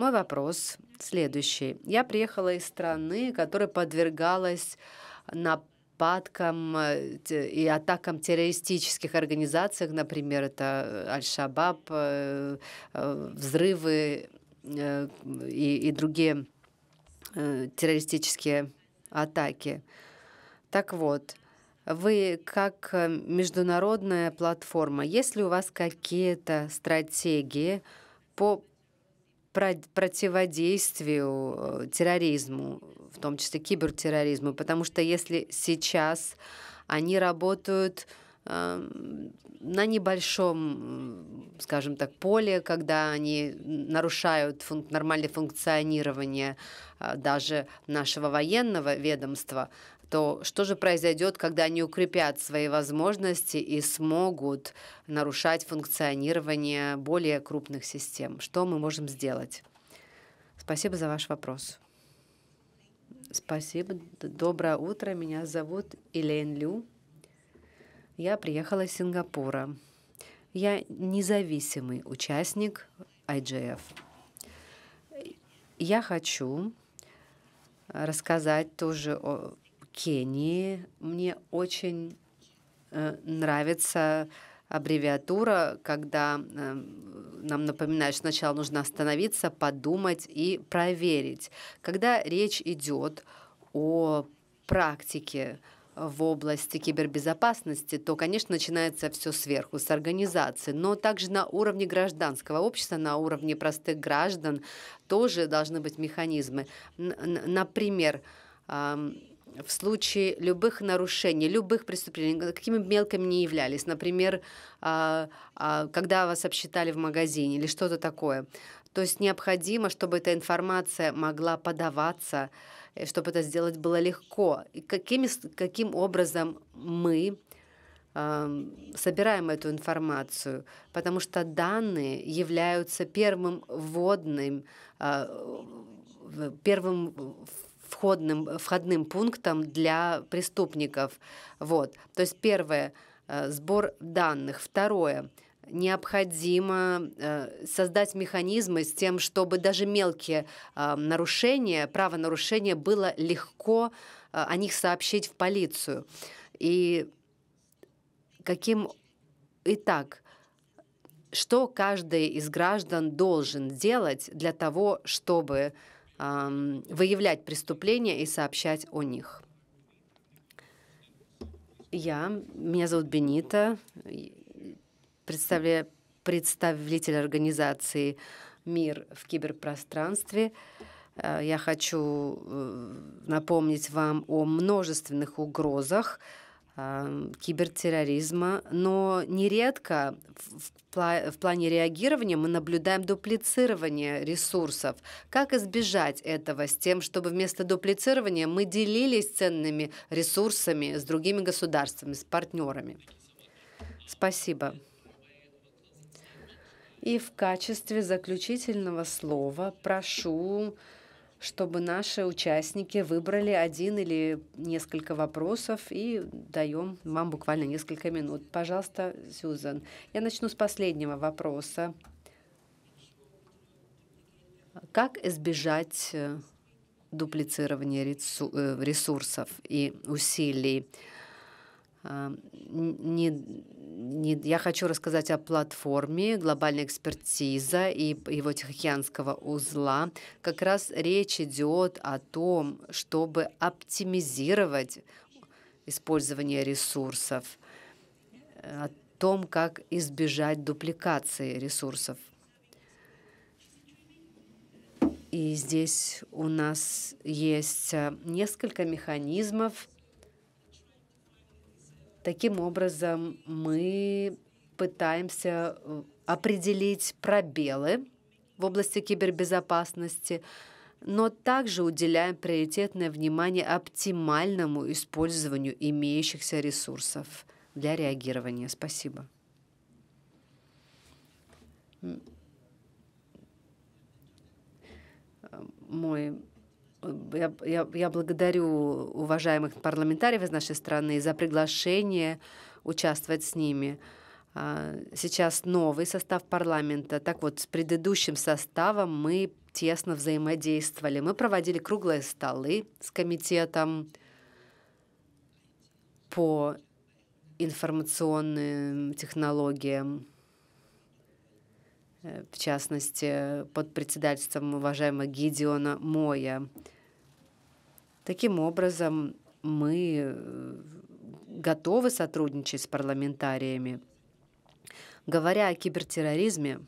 мой вопрос следующий. Я приехала из страны, которая подвергалась нападкам э, и атакам террористических организаций, например, это Аль-Шабаб, э, э, взрывы и, и другие террористические атаки. Так вот, вы как международная платформа, есть ли у вас какие-то стратегии по противодействию э, терроризму, в том числе кибертерроризму, потому что если сейчас они работают эм, на небольшом, скажем так, поле, когда они нарушают функ нормальное функционирование э, даже нашего военного ведомства, то что же произойдет, когда они укрепят свои возможности и смогут нарушать функционирование более крупных систем? Что мы можем сделать? Спасибо за ваш вопрос. Спасибо. Доброе утро. Меня зовут Илейн Лю. Я приехала из Сингапура. Я независимый участник IGF. Я хочу рассказать тоже о, Кении мне очень э, нравится аббревиатура, когда э, нам напоминают, что сначала нужно остановиться, подумать и проверить. Когда речь идет о практике в области кибербезопасности, то, конечно, начинается все сверху, с организации, но также на уровне гражданского общества, на уровне простых граждан тоже должны быть механизмы. Например, в случае любых нарушений, любых преступлений, какими бы мелкими ни являлись, например, а, а, когда вас обсчитали в магазине или что-то такое. То есть необходимо, чтобы эта информация могла подаваться, э, чтобы это сделать было легко. И какими, каким образом мы собираем эту информацию, потому что данные являются первым вводным, а, первым входным, входным пунктом для преступников. Вот. То есть первое э, – сбор данных. Второе необходимо э, создать механизмы с тем, чтобы даже мелкие э, нарушения, правонарушения было легко о них сообщить в полицию. И каким... Итак, что каждый из граждан должен делать для того, чтобы выявлять преступления и сообщать о них. Я, меня зовут Бенита, представляю представитель организации «Мир в киберпространстве». Э, я хочу э, напомнить вам о множественных угрозах, Эм, кибертерроризма, но нередко в, в плане реагирования мы наблюдаем дуплицирование ресурсов. Как избежать этого с тем, чтобы вместо дуплицирования мы делились ценными ресурсами с другими государствами, с партнерами? Спасибо. И в качестве заключительного слова прошу чтобы наши участники выбрали один или несколько вопросов и даем вам буквально несколько минут. Пожалуйста, Сьюзан, Я начну с последнего вопроса. Как избежать э, дуплицирования э, ресурсов и усилий? не, не, я хочу рассказать о платформе «Глобальная экспертиза» и его Тихоокеанского узла. Как раз речь идет о том, чтобы оптимизировать использование ресурсов, о том, как избежать дупликации ресурсов. И здесь у нас есть э, несколько механизмов, Таким образом, мы пытаемся э, определить пробелы в области кибербезопасности, но также уделяем приоритетное внимание оптимальному использованию имеющихся ресурсов для реагирования. Спасибо. Э, мой я, я, я благодарю уважаемых парламентариев из нашей страны за приглашение участвовать с ними. А, сейчас новый состав парламента. Так вот, с предыдущим составом мы тесно взаимодействовали. Мы проводили круглые столы с комитетом по информационным технологиям. Э, в частности, под председательством уважаемого Гидиона Моя. Таким образом, мы э, готовы сотрудничать с парламентариями. Говоря о кибертерроризме,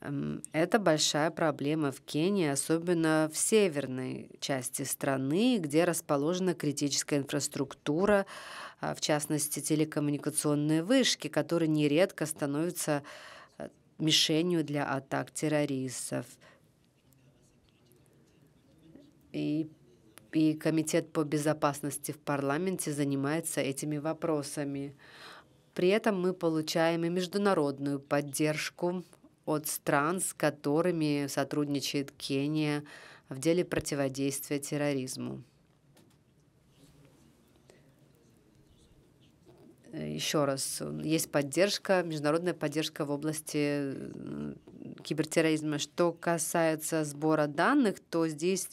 эм, это большая проблема в Кении, особенно в северной части страны, где расположена критическая инфраструктура, а, в частности телекоммуникационные вышки, которые нередко становятся мишенью для атак террористов. И, и Комитет по безопасности в парламенте занимается этими вопросами. При этом мы получаем и международную поддержку от стран, с которыми сотрудничает Кения в деле противодействия терроризму. Э, еще раз, есть поддержка, международная поддержка в области кибертерроризма. Что касается сбора данных, то здесь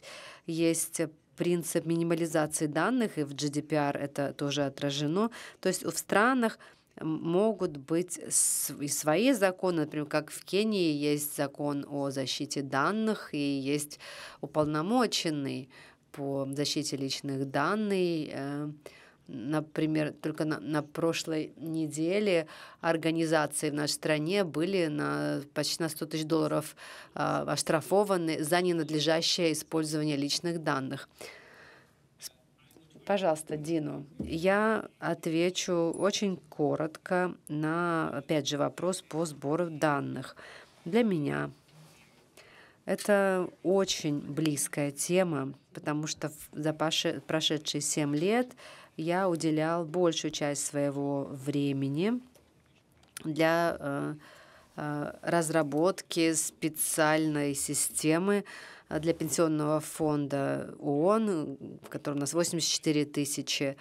есть принцип минимализации данных, и в GDPR это тоже отражено. То есть в странах могут быть и свои законы, например, как в Кении есть закон о защите данных, и есть уполномоченный по защите личных данных, э, Например, только на, на прошлой неделе организации в нашей стране были на почти на 100 тысяч долларов э, оштрафованы за ненадлежащее использование личных данных. Пожалуйста, Дину, я отвечу очень коротко на, опять же, вопрос по сбору данных. Для меня это очень близкая тема, потому что за прошедшие 7 лет я уделял большую часть своего времени для э, э, разработки специальной системы э, для пенсионного фонда ООН, в котором у нас 84 тысячи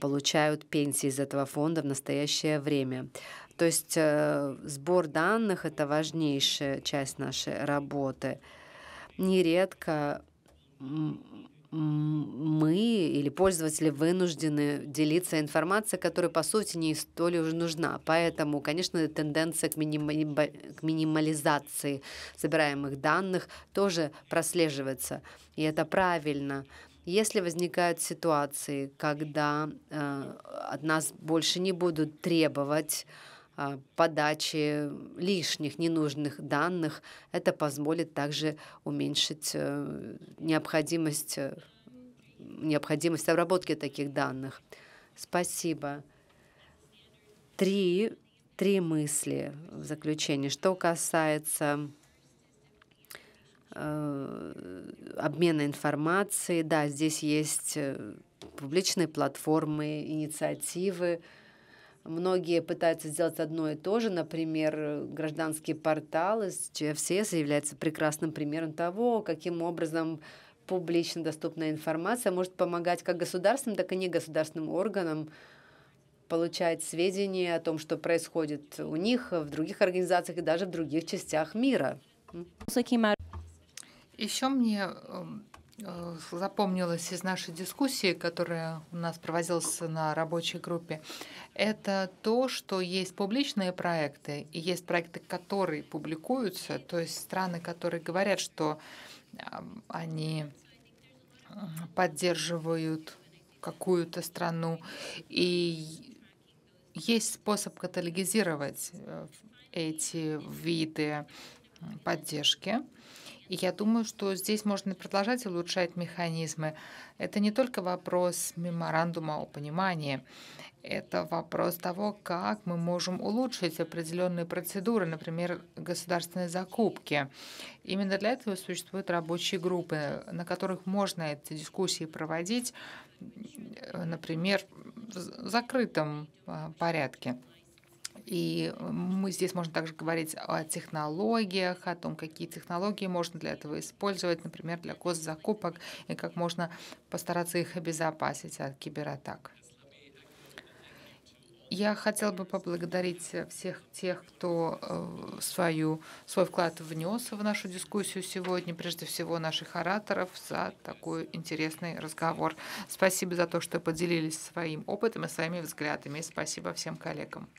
получают пенсии из этого фонда в настоящее время. То есть сбор данных — это важнейшая часть нашей работы. Нередко мы или пользователи вынуждены делиться информацией, которая, по сути, не столь уже нужна. Поэтому, конечно, тенденция к, минимали... к минимализации собираемых данных тоже прослеживается. И это правильно. Если возникают ситуации, когда э, от нас больше не будут требовать а, подачи лишних ненужных данных. Это позволит также уменьшить э, необходимость, э, необходимость обработки таких данных. Спасибо. Три, три мысли в заключение. Что касается э, обмена информацией. Да, здесь есть публичные платформы, инициативы, Многие пытаются сделать одно и то же. Например, гражданский портал из ЧФСС является прекрасным примером того, каким образом публично доступная информация может помогать как государственным, так и негосударственным органам получать сведения о том, что происходит у них, в других организациях и даже в других частях мира. Еще мне эм, Э, запомнилось из нашей дискуссии, которая у нас проводилась на рабочей группе, это то, что есть публичные проекты и есть проекты, которые публикуются, то есть страны, которые говорят, что они э, поддерживают какую-то страну. И есть способ каталогизировать э, эти виды поддержки. И я думаю, что здесь можно продолжать улучшать механизмы. Это не только вопрос меморандума о понимании. Это вопрос того, как мы можем улучшить определенные процедуры, например, государственные закупки. Именно для этого существуют рабочие группы, на которых можно эти дискуссии проводить, например, в закрытом а, порядке. И э, мы здесь можно также говорить о технологиях, о том, какие технологии можно для этого использовать, например, для госзакупок, и как можно постараться их обезопасить от кибератак. Я хотела бы поблагодарить э, всех тех, кто э, свою, свой вклад внес в нашу дискуссию сегодня, прежде всего наших ораторов, за такой интересный разговор. Спасибо за то, что поделились своим опытом и своими взглядами. И спасибо всем коллегам.